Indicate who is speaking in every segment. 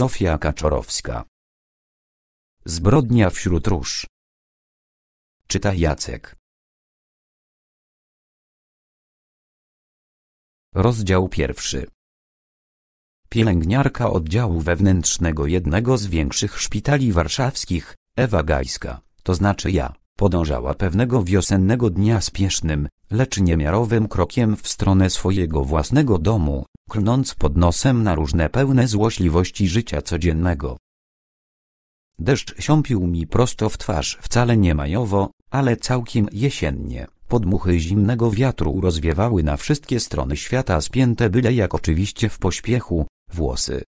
Speaker 1: Zofia Kaczorowska. Zbrodnia wśród róż. Czyta Jacek.
Speaker 2: Rozdział pierwszy. Pielęgniarka oddziału wewnętrznego jednego z większych szpitali warszawskich, Ewa Gajska, to znaczy ja, podążała pewnego wiosennego dnia spiesznym, lecz niemiarowym krokiem w stronę swojego własnego domu, klnąc pod nosem na różne pełne złośliwości życia codziennego. Deszcz siąpił mi prosto w twarz wcale nie majowo, ale całkiem jesiennie. Podmuchy zimnego wiatru rozwiewały na wszystkie strony świata spięte byle jak oczywiście w pośpiechu, włosy.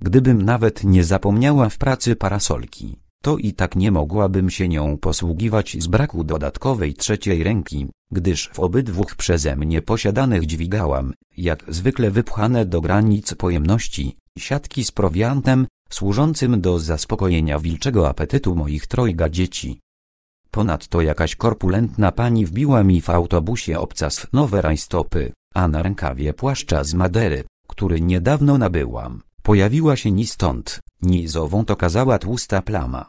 Speaker 2: Gdybym nawet nie zapomniała w pracy parasolki to i tak nie mogłabym się nią posługiwać z braku dodatkowej trzeciej ręki, gdyż w obydwóch przeze mnie posiadanych dźwigałam, jak zwykle wypchane do granic pojemności, siatki z prowiantem, służącym do zaspokojenia wilczego apetytu moich trojga dzieci. Ponadto jakaś korpulentna pani wbiła mi w autobusie obcas nowe rajstopy, a na rękawie płaszcza z madery, który niedawno nabyłam, pojawiła się ni stąd, Nizową to kazała tłusta plama.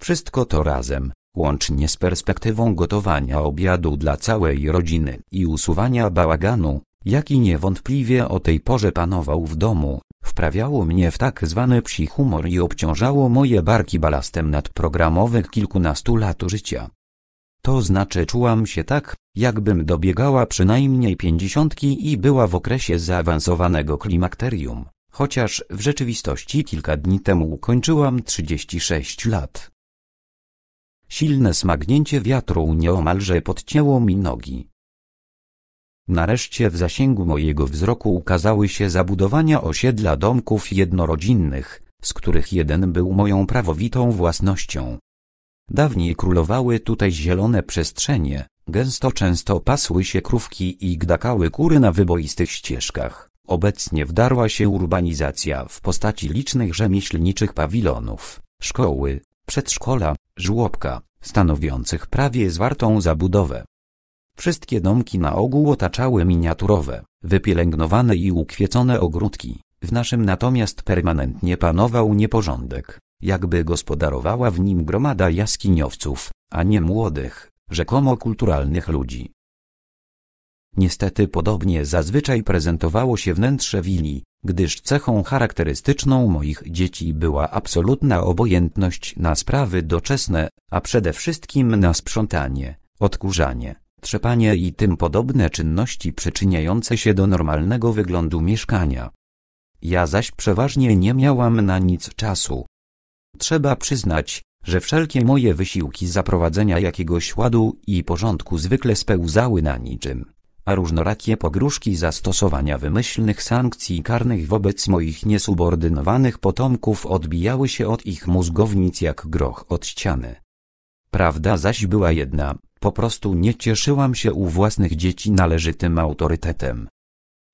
Speaker 2: Wszystko to razem, łącznie z perspektywą gotowania obiadu dla całej rodziny i usuwania bałaganu, jaki niewątpliwie o tej porze panował w domu, wprawiało mnie w tak zwany psi humor i obciążało moje barki balastem nadprogramowych kilkunastu lat życia. To znaczy czułam się tak, jakbym dobiegała przynajmniej pięćdziesiątki i była w okresie zaawansowanego klimakterium chociaż w rzeczywistości kilka dni temu ukończyłam 36 lat. Silne smagnięcie wiatru nieomalże podcięło mi nogi. Nareszcie w zasięgu mojego wzroku ukazały się zabudowania osiedla domków jednorodzinnych, z których jeden był moją prawowitą własnością. Dawniej królowały tutaj zielone przestrzenie, gęsto często pasły się krówki i gdakały kury na wyboistych ścieżkach. Obecnie wdarła się urbanizacja w postaci licznych rzemieślniczych pawilonów, szkoły, przedszkola, żłobka, stanowiących prawie zwartą zabudowę. Wszystkie domki na ogół otaczały miniaturowe, wypielęgnowane i ukwiecone ogródki. W naszym natomiast permanentnie panował nieporządek, jakby gospodarowała w nim gromada jaskiniowców, a nie młodych, rzekomo kulturalnych ludzi. Niestety podobnie zazwyczaj prezentowało się wnętrze willi, gdyż cechą charakterystyczną moich dzieci była absolutna obojętność na sprawy doczesne, a przede wszystkim na sprzątanie, odkurzanie, trzepanie i tym podobne czynności przyczyniające się do normalnego wyglądu mieszkania. Ja zaś przeważnie nie miałam na nic czasu. Trzeba przyznać, że wszelkie moje wysiłki zaprowadzenia jakiegoś ładu i porządku zwykle spełzały na niczym a różnorakie pogróżki zastosowania wymyślnych sankcji karnych wobec moich niesubordynowanych potomków odbijały się od ich mózgownic jak groch od ściany. Prawda zaś była jedna, po prostu nie cieszyłam się u własnych dzieci należytym autorytetem.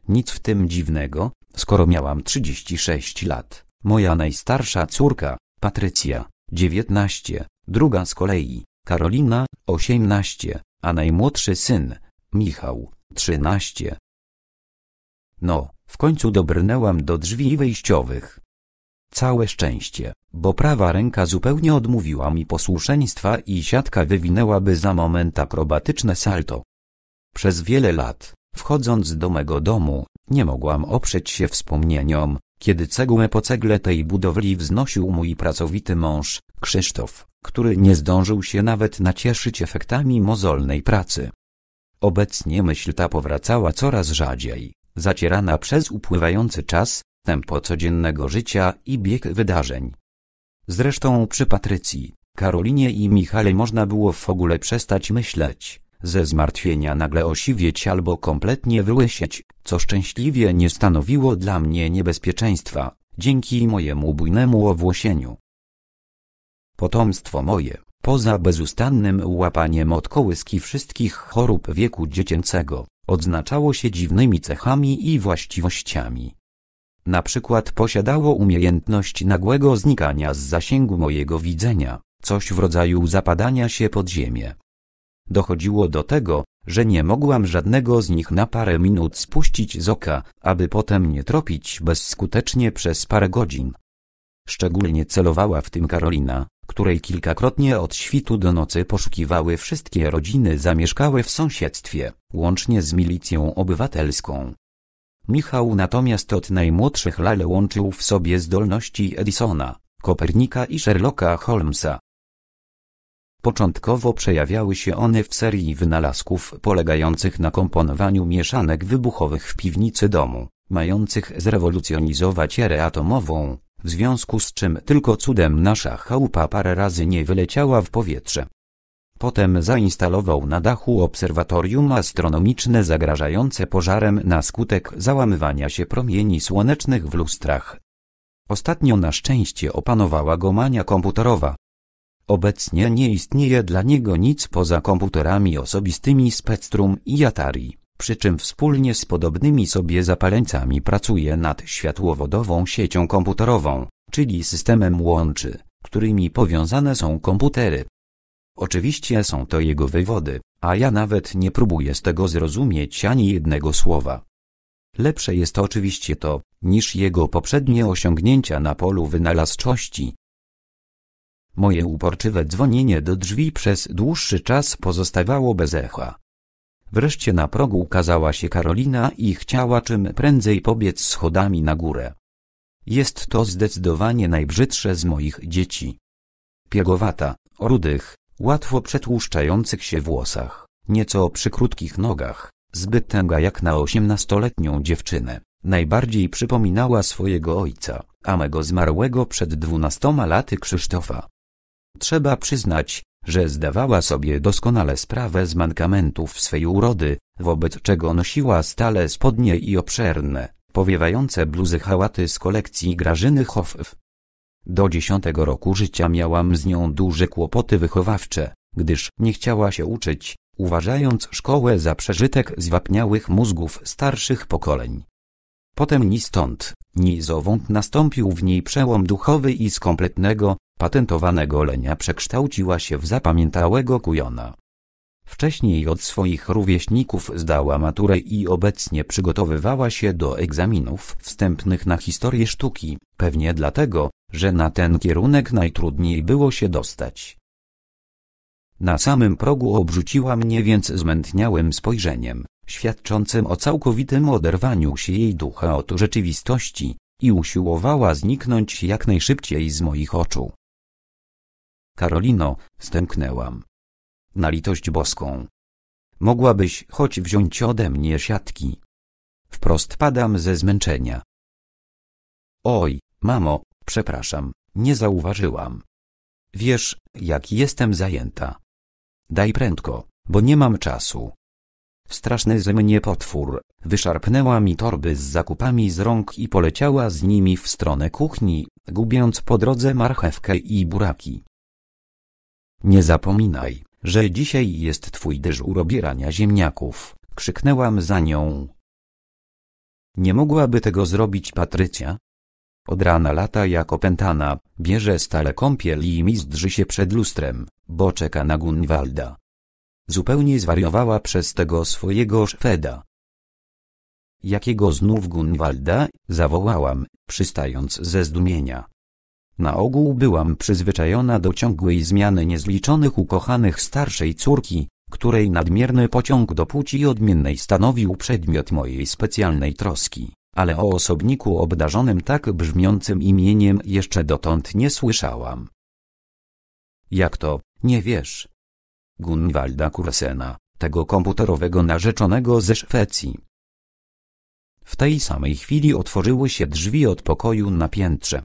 Speaker 2: Nic w tym dziwnego, skoro miałam 36 lat, moja najstarsza córka, Patrycja, 19, druga z kolei, Karolina, 18, a najmłodszy syn, Michał, Trzynaście. No, w końcu dobrnęłam do drzwi wejściowych. Całe szczęście, bo prawa ręka zupełnie odmówiła mi posłuszeństwa i siatka wywinęłaby za moment akrobatyczne salto. Przez wiele lat, wchodząc do mego domu, nie mogłam oprzeć się wspomnieniom, kiedy cegłę po cegle tej budowli wznosił mój pracowity mąż, Krzysztof, który nie zdążył się nawet nacieszyć efektami mozolnej pracy. Obecnie myśl ta powracała coraz rzadziej, zacierana przez upływający czas, tempo codziennego życia i bieg wydarzeń. Zresztą przy Patrycji, Karolinie i Michale można było w ogóle przestać myśleć, ze zmartwienia nagle osiwieć albo kompletnie wyłysieć, co szczęśliwie nie stanowiło dla mnie niebezpieczeństwa, dzięki mojemu bujnemu owłosieniu. Potomstwo moje, Poza bezustannym łapaniem od kołyski wszystkich chorób wieku dziecięcego, odznaczało się dziwnymi cechami i właściwościami. Na przykład posiadało umiejętność nagłego znikania z zasięgu mojego widzenia, coś w rodzaju zapadania się pod ziemię. Dochodziło do tego, że nie mogłam żadnego z nich na parę minut spuścić z oka, aby potem nie tropić bezskutecznie przez parę godzin. Szczególnie celowała w tym Karolina, której kilkakrotnie od świtu do nocy poszukiwały wszystkie rodziny zamieszkałe w sąsiedztwie, łącznie z milicją obywatelską. Michał natomiast od najmłodszych lale łączył w sobie zdolności Edisona, Kopernika i Sherlocka Holmesa. Początkowo przejawiały się one w serii wynalazków polegających na komponowaniu mieszanek wybuchowych w piwnicy domu, mających zrewolucjonizować erę atomową, w związku z czym tylko cudem nasza chałupa parę razy nie wyleciała w powietrze. Potem zainstalował na dachu obserwatorium astronomiczne zagrażające pożarem na skutek załamywania się promieni słonecznych w lustrach. Ostatnio na szczęście opanowała go mania komputerowa. Obecnie nie istnieje dla niego nic poza komputerami osobistymi Spectrum i Atari przy czym wspólnie z podobnymi sobie zapaleńcami pracuje nad światłowodową siecią komputerową, czyli systemem łączy, którymi powiązane są komputery. Oczywiście są to jego wywody, a ja nawet nie próbuję z tego zrozumieć ani jednego słowa. Lepsze jest oczywiście to, niż jego poprzednie osiągnięcia na polu wynalazczości. Moje uporczywe dzwonienie do drzwi przez dłuższy czas pozostawało bez echa. Wreszcie na progu ukazała się Karolina i chciała czym prędzej pobiec schodami na górę. Jest to zdecydowanie najbrzydsze z moich dzieci. Piegowata, o rudych, łatwo przetłuszczających się włosach, nieco przy krótkich nogach, zbyt tęga jak na osiemnastoletnią dziewczynę, najbardziej przypominała swojego ojca, a mego zmarłego przed dwunastoma laty Krzysztofa. Trzeba przyznać, że zdawała sobie doskonale sprawę z mankamentów swej urody, wobec czego nosiła stale spodnie i obszerne, powiewające bluzy hałaty z kolekcji Grażyny Hoff. Do dziesiątego roku życia miałam z nią duże kłopoty wychowawcze, gdyż nie chciała się uczyć, uważając szkołę za przeżytek zwapniałych mózgów starszych pokoleń. Potem ni stąd, ni zowąd nastąpił w niej przełom duchowy i z kompletnego, patentowanego lenia przekształciła się w zapamiętałego kujona. Wcześniej od swoich rówieśników zdała maturę i obecnie przygotowywała się do egzaminów wstępnych na historię sztuki, pewnie dlatego, że na ten kierunek najtrudniej było się dostać. Na samym progu obrzuciła mnie więc zmętniałym spojrzeniem, świadczącym o całkowitym oderwaniu się jej ducha od rzeczywistości, i usiłowała zniknąć jak najszybciej z moich oczu. Karolino, stęknęłam. Na litość boską. Mogłabyś choć wziąć ode mnie siatki. Wprost padam ze zmęczenia. Oj, mamo, przepraszam, nie zauważyłam. Wiesz, jak jestem zajęta. Daj prędko, bo nie mam czasu. Straszny ze mnie potwór, wyszarpnęła mi torby z zakupami z rąk i poleciała z nimi w stronę kuchni, gubiąc po drodze marchewkę i buraki. Nie zapominaj, że dzisiaj jest twój dyżur obierania ziemniaków, krzyknęłam za nią. Nie mogłaby tego zrobić Patrycja? Od rana lata jak opętana, bierze stale kąpiel i mizdrzy się przed lustrem, bo czeka na Gunwalda. Zupełnie zwariowała przez tego swojego Szweda. Jakiego znów Gunwalda? zawołałam, przystając ze zdumienia. Na ogół byłam przyzwyczajona do ciągłej zmiany niezliczonych ukochanych starszej córki, której nadmierny pociąg do płci odmiennej stanowił przedmiot mojej specjalnej troski, ale o osobniku obdarzonym tak brzmiącym imieniem jeszcze dotąd nie słyszałam. Jak to, nie wiesz? Gunwalda Kursena, tego komputerowego narzeczonego ze Szwecji. W tej samej chwili otworzyły się drzwi od pokoju na piętrze,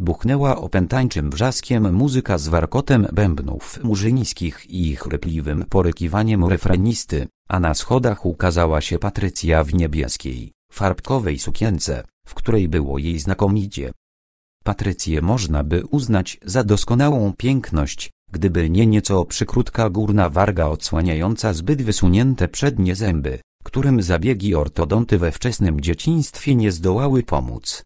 Speaker 2: Buchnęła opętańczym wrzaskiem muzyka z warkotem bębnów murzyńskich i chrypliwym porykiwaniem refrenisty, a na schodach ukazała się Patrycja w niebieskiej, farbkowej sukience, w której było jej znakomicie. Patrycję można by uznać za doskonałą piękność, gdyby nie nieco przykrótka górna warga odsłaniająca zbyt wysunięte przednie zęby, którym zabiegi ortodonty we wczesnym dzieciństwie nie zdołały pomóc.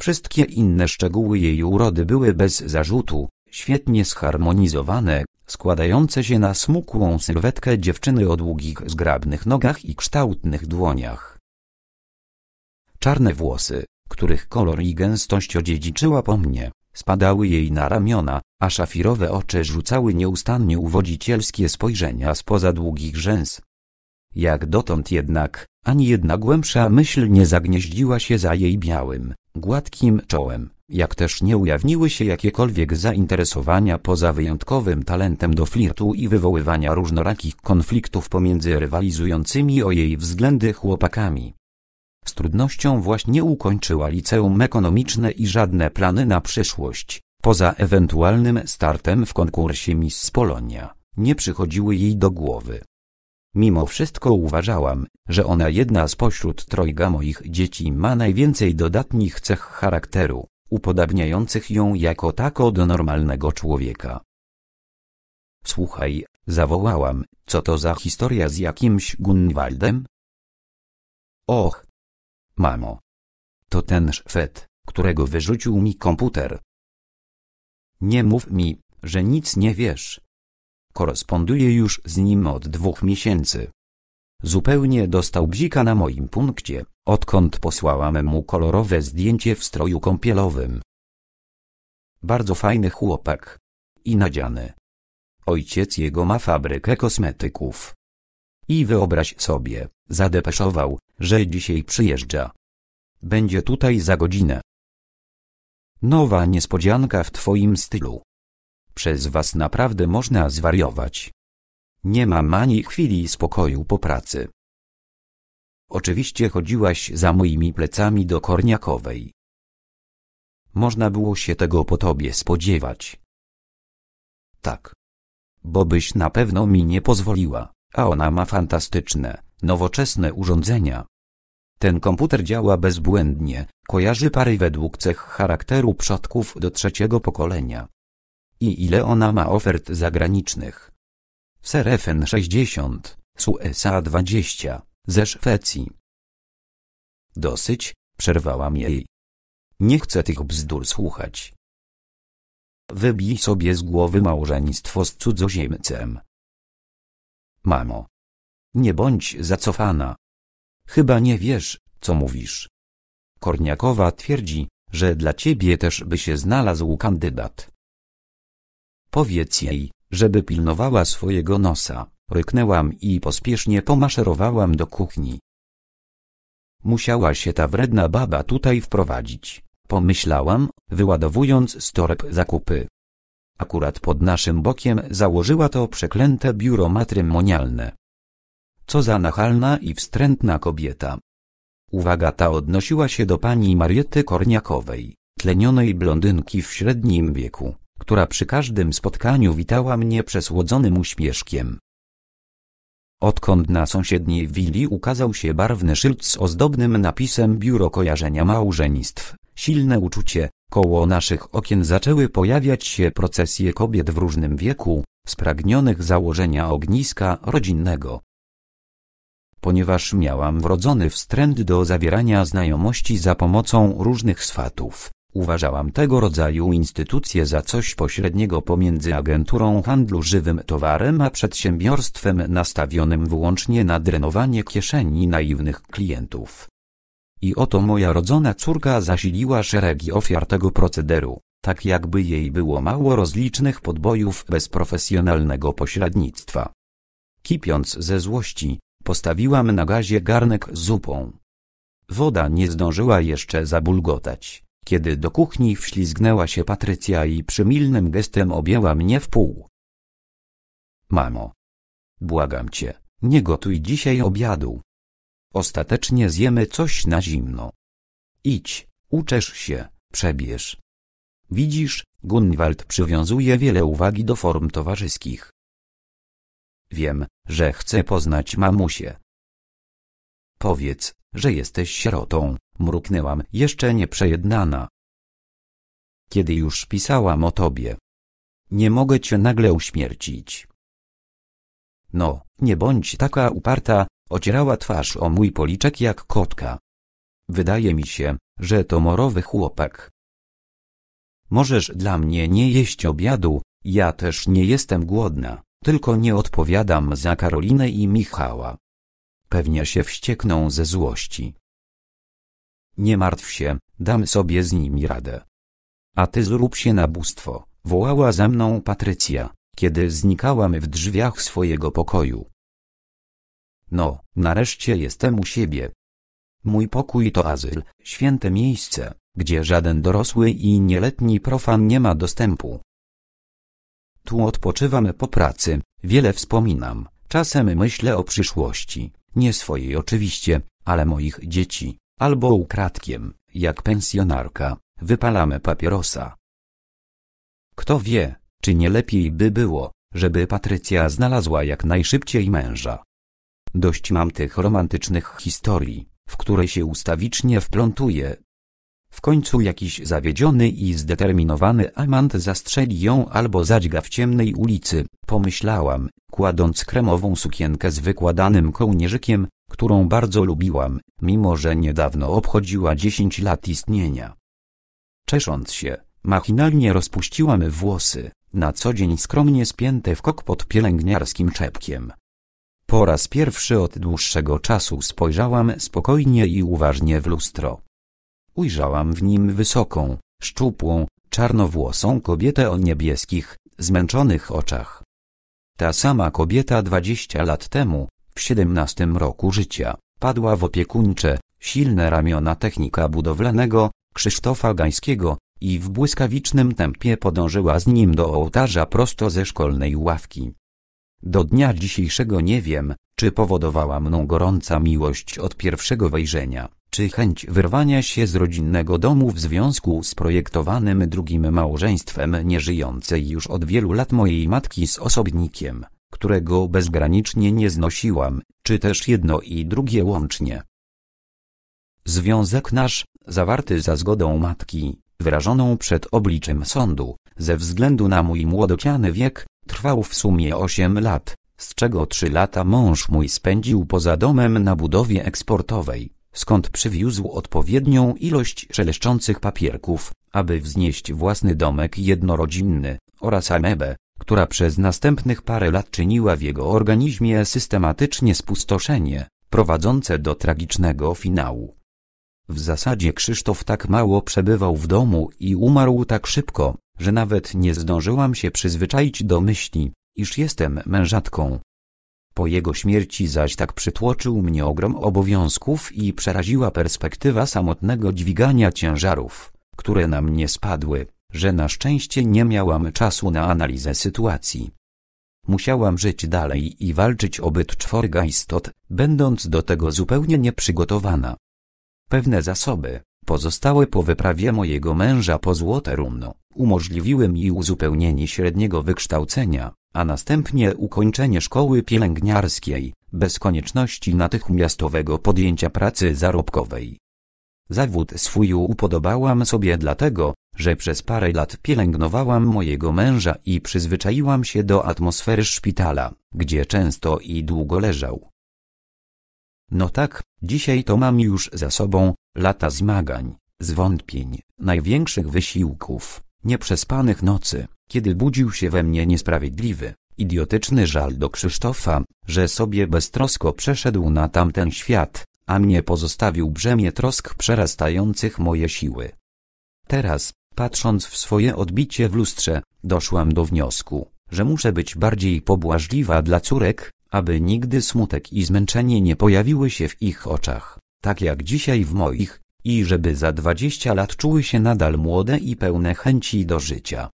Speaker 2: Wszystkie inne szczegóły jej urody były bez zarzutu, świetnie zharmonizowane, składające się na smukłą sylwetkę dziewczyny o długich, zgrabnych nogach i kształtnych dłoniach. Czarne włosy, których kolor i gęstość odziedziczyła po mnie, spadały jej na ramiona, a szafirowe oczy rzucały nieustannie uwodzicielskie spojrzenia spoza długich rzęs. Jak dotąd jednak, ani jedna głębsza myśl nie zagnieździła się za jej białym, gładkim czołem, jak też nie ujawniły się jakiekolwiek zainteresowania poza wyjątkowym talentem do flirtu i wywoływania różnorakich konfliktów pomiędzy rywalizującymi o jej względy chłopakami. Z trudnością właśnie ukończyła liceum ekonomiczne i żadne plany na przyszłość, poza ewentualnym startem w konkursie Miss Polonia, nie przychodziły jej do głowy. Mimo wszystko uważałam, że ona jedna spośród trojga moich dzieci ma najwięcej dodatnich cech charakteru, upodabniających ją jako tako do normalnego człowieka. Słuchaj, zawołałam, co to za historia z jakimś Gunwaldem?
Speaker 1: Och! Mamo! To ten szwed, którego
Speaker 2: wyrzucił mi komputer. Nie mów mi, że nic nie wiesz koresponduje już z nim od dwóch miesięcy. Zupełnie dostał bzika na moim punkcie, odkąd posłałam mu kolorowe zdjęcie w stroju kąpielowym. Bardzo fajny chłopak. I nadziany. Ojciec jego ma fabrykę kosmetyków. I wyobraź sobie, zadepeszował, że dzisiaj przyjeżdża. Będzie tutaj za godzinę. Nowa niespodzianka w twoim stylu. Przez was naprawdę można zwariować. Nie mam ani chwili spokoju po pracy. Oczywiście chodziłaś za moimi plecami do Korniakowej. Można było się tego po tobie spodziewać. Tak. Bo byś na pewno mi nie pozwoliła, a ona ma fantastyczne, nowoczesne urządzenia. Ten komputer działa bezbłędnie, kojarzy pary według cech charakteru przodków do trzeciego pokolenia i ile ona ma ofert zagranicznych. Serefen 60, z USA 20, ze
Speaker 1: Szwecji. Dosyć, przerwałam jej. Nie chcę tych bzdur słuchać. Wybij sobie z głowy małżeństwo z cudzoziemcem. Mamo. Nie bądź zacofana.
Speaker 2: Chyba nie wiesz, co mówisz. Korniakowa twierdzi, że dla ciebie też by się znalazł kandydat. Powiedz jej, żeby pilnowała swojego nosa, ryknęłam i pospiesznie pomaszerowałam do kuchni. Musiała się ta wredna baba tutaj wprowadzić, pomyślałam, wyładowując z toreb zakupy. Akurat pod naszym bokiem założyła to przeklęte biuro matrymonialne. Co za nachalna i wstrętna kobieta. Uwaga ta odnosiła się do pani Mariety Korniakowej, tlenionej blondynki w średnim wieku która przy każdym spotkaniu witała mnie przesłodzonym uśmieszkiem. Odkąd na sąsiedniej willi ukazał się barwny szyld z ozdobnym napisem Biuro Kojarzenia Małżeństw, silne uczucie, koło naszych okien zaczęły pojawiać się procesje kobiet w różnym wieku, spragnionych założenia ogniska rodzinnego. Ponieważ miałam wrodzony wstręt do zawierania znajomości za pomocą różnych swatów, Uważałam tego rodzaju instytucje za coś pośredniego pomiędzy agenturą handlu żywym towarem a przedsiębiorstwem nastawionym wyłącznie na drenowanie kieszeni naiwnych klientów. I oto moja rodzona córka zasiliła szeregi ofiar tego procederu, tak jakby jej było mało rozlicznych podbojów bez profesjonalnego pośrednictwa. Kipiąc ze złości, postawiłam na gazie garnek z zupą. Woda nie zdążyła jeszcze zabulgotać kiedy do kuchni wślizgnęła się Patrycja i przymilnym gestem objęła mnie w pół. Mamo. Błagam cię, nie gotuj dzisiaj obiadu. Ostatecznie zjemy coś na zimno. Idź, uczesz się, przebierz. Widzisz, Gunwald przywiązuje wiele uwagi do form towarzyskich. Wiem, że chcę poznać mamusię, Powiedz, że jesteś sierotą, mruknęłam, jeszcze nie przejednana. Kiedy już pisałam o tobie. Nie mogę cię nagle
Speaker 1: uśmiercić.
Speaker 2: No, nie bądź taka uparta, ocierała twarz o mój policzek jak kotka. Wydaje mi się, że to morowy chłopak. Możesz dla mnie nie jeść obiadu, ja też nie jestem głodna, tylko nie odpowiadam za Karolinę i Michała pewnie się wściekną ze złości. Nie martw się, dam sobie z nimi radę. A ty zrób się na bóstwo, wołała za mną Patrycja, kiedy znikałam w drzwiach swojego pokoju. No, nareszcie jestem u siebie. Mój pokój to azyl, święte miejsce, gdzie żaden dorosły i nieletni profan nie ma dostępu. Tu odpoczywam po pracy, wiele wspominam, czasem myślę o przyszłości, nie swojej oczywiście, ale moich dzieci, albo ukradkiem, jak pensjonarka, wypalamy papierosa. Kto wie, czy nie lepiej by było, żeby Patrycja znalazła jak najszybciej męża. Dość mam tych romantycznych historii, w które się ustawicznie wplątuje, w końcu jakiś zawiedziony i zdeterminowany amant zastrzeli ją albo zadźga w ciemnej ulicy, pomyślałam, kładąc kremową sukienkę z wykładanym kołnierzykiem, którą bardzo lubiłam, mimo że niedawno obchodziła 10 lat istnienia. Czesząc się, machinalnie rozpuściłam włosy, na co dzień skromnie spięte w kok pod pielęgniarskim czepkiem. Po raz pierwszy od dłuższego czasu spojrzałam spokojnie i uważnie w lustro. Ujrzałam w nim wysoką, szczupłą, czarnowłosą kobietę o niebieskich, zmęczonych oczach. Ta sama kobieta dwadzieścia lat temu, w siedemnastym roku życia, padła w opiekuńcze, silne ramiona technika budowlanego, Krzysztofa Gańskiego, i w błyskawicznym tempie podążyła z nim do ołtarza prosto ze szkolnej ławki. Do dnia dzisiejszego nie wiem, czy powodowała mną gorąca miłość od pierwszego wejrzenia czy chęć wyrwania się z rodzinnego domu w związku z projektowanym drugim małżeństwem nieżyjącej już od wielu lat mojej matki z osobnikiem, którego bezgranicznie nie znosiłam, czy też jedno i drugie łącznie. Związek nasz, zawarty za zgodą matki, wyrażoną przed obliczem sądu, ze względu na mój młodociany wiek, trwał w sumie 8 lat, z czego 3 lata mąż mój spędził poza domem na budowie eksportowej skąd przywiózł odpowiednią ilość szeleszczących papierków, aby wznieść własny domek jednorodzinny oraz amebę, która przez następnych parę lat czyniła w jego organizmie systematycznie spustoszenie, prowadzące do tragicznego finału. W zasadzie Krzysztof tak mało przebywał w domu i umarł tak szybko, że nawet nie zdążyłam się przyzwyczaić do myśli, iż jestem mężatką, po jego śmierci zaś tak przytłoczył mnie ogrom obowiązków i przeraziła perspektywa samotnego dźwigania ciężarów, które na mnie spadły, że na szczęście nie miałam czasu na analizę sytuacji. Musiałam żyć dalej i walczyć o byt czworga istot, będąc do tego zupełnie nieprzygotowana. Pewne zasoby, pozostałe po wyprawie mojego męża po złote rumno, umożliwiły mi uzupełnienie średniego wykształcenia, a następnie ukończenie szkoły pielęgniarskiej, bez konieczności natychmiastowego podjęcia pracy zarobkowej. Zawód swój upodobałam sobie dlatego, że przez parę lat pielęgnowałam mojego męża i przyzwyczaiłam się do atmosfery szpitala, gdzie często i długo leżał. No tak, dzisiaj to mam już za sobą lata zmagań, zwątpień, największych wysiłków, nieprzespanych nocy, kiedy budził się we mnie niesprawiedliwy, idiotyczny żal do Krzysztofa, że sobie beztrosko przeszedł na tamten świat, a mnie pozostawił brzemię trosk przerastających moje siły. Teraz, patrząc w swoje odbicie w lustrze, doszłam do wniosku, że muszę być bardziej pobłażliwa dla córek, aby nigdy smutek i zmęczenie nie pojawiły się w ich oczach, tak jak dzisiaj w moich, i żeby za dwadzieścia lat czuły się nadal młode i pełne chęci do życia.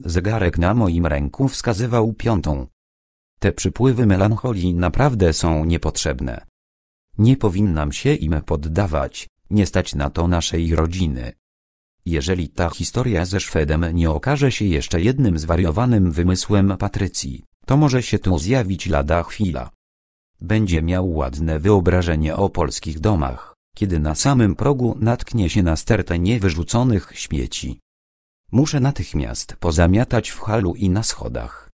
Speaker 2: Zegarek na moim ręku wskazywał piątą. Te przypływy melancholii naprawdę są niepotrzebne. Nie powinnam się im poddawać, nie stać na to naszej rodziny. Jeżeli ta historia ze Szwedem nie okaże się jeszcze jednym zwariowanym wymysłem Patrycji, to może się tu zjawić lada chwila. Będzie miał ładne wyobrażenie o polskich domach kiedy na samym progu natknie się na stertę niewyrzuconych śmieci. Muszę natychmiast pozamiatać w halu i na schodach.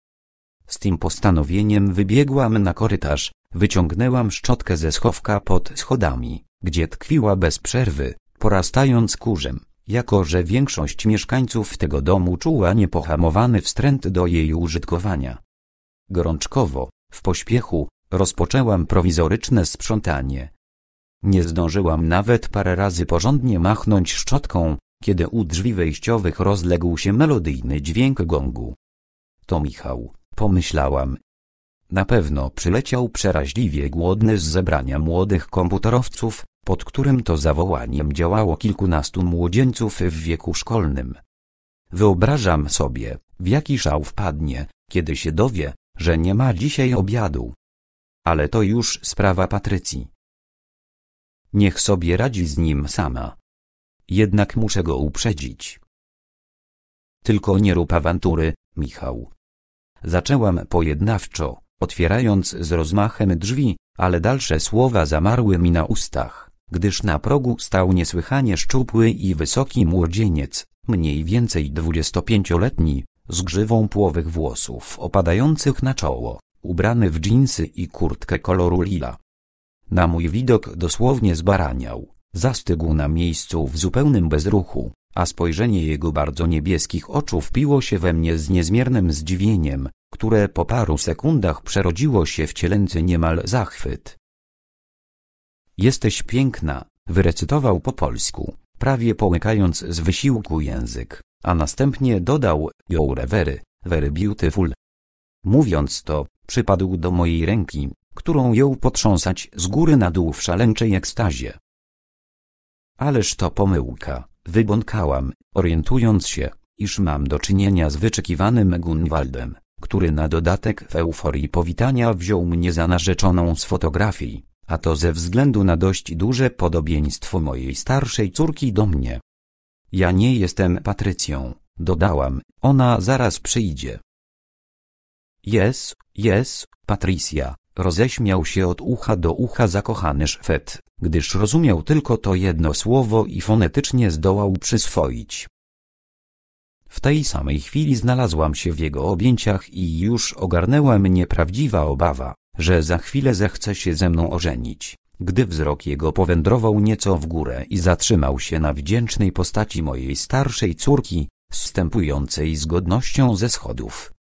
Speaker 2: Z tym postanowieniem wybiegłam na korytarz, wyciągnęłam szczotkę ze schowka pod schodami, gdzie tkwiła bez przerwy, porastając kurzem, jako że większość mieszkańców tego domu czuła niepohamowany wstręt do jej użytkowania. Gorączkowo, w pośpiechu, rozpoczęłam prowizoryczne sprzątanie, nie zdążyłam nawet parę razy porządnie machnąć szczotką, kiedy u drzwi wejściowych rozległ się melodyjny dźwięk gongu. To Michał, pomyślałam. Na pewno przyleciał przeraźliwie głodny z zebrania młodych komputerowców, pod którym to zawołaniem działało kilkunastu młodzieńców w wieku szkolnym. Wyobrażam sobie, w jaki szał wpadnie, kiedy się dowie, że nie ma dzisiaj obiadu. Ale to już sprawa Patrycji. Niech sobie radzi z nim sama. Jednak muszę go uprzedzić. Tylko nie rób awantury, Michał. Zaczęłam pojednawczo, otwierając z rozmachem drzwi, ale dalsze słowa zamarły mi na ustach, gdyż na progu stał niesłychanie szczupły i wysoki młodzieniec, mniej więcej dwudziestopięcioletni, z grzywą płowych włosów opadających na czoło, ubrany w dżinsy i kurtkę koloru lila. Na mój widok dosłownie zbaraniał. Zastygł na miejscu w zupełnym bezruchu, a spojrzenie jego bardzo niebieskich oczu wpiło się we mnie z niezmiernym zdziwieniem, które po paru sekundach przerodziło się w cielęcy niemal zachwyt. Jesteś piękna, wyrecytował po polsku, prawie połykając z wysiłku język, a następnie dodał, you're very, very beautiful. Mówiąc to, przypadł do mojej ręki, którą jął potrząsać z góry na dół w szaleńczej ekstazie. Ależ to pomyłka, wybąkałam, orientując się, iż mam do czynienia z wyczekiwanym Gunwaldem, który na dodatek w euforii powitania wziął mnie za narzeczoną z fotografii, a to ze względu na dość duże podobieństwo mojej starszej córki do mnie. Ja nie jestem Patrycją, dodałam, ona zaraz przyjdzie. Jest, jest, Patricia, roześmiał się od ucha do ucha zakochany Szwed, gdyż rozumiał tylko to jedno słowo i fonetycznie zdołał przyswoić. W tej samej chwili znalazłam się w jego objęciach i już ogarnęła mnie prawdziwa obawa, że za chwilę zechce się ze mną ożenić, gdy wzrok jego powędrował nieco w górę i zatrzymał się na wdzięcznej postaci mojej starszej córki, wstępującej z godnością ze schodów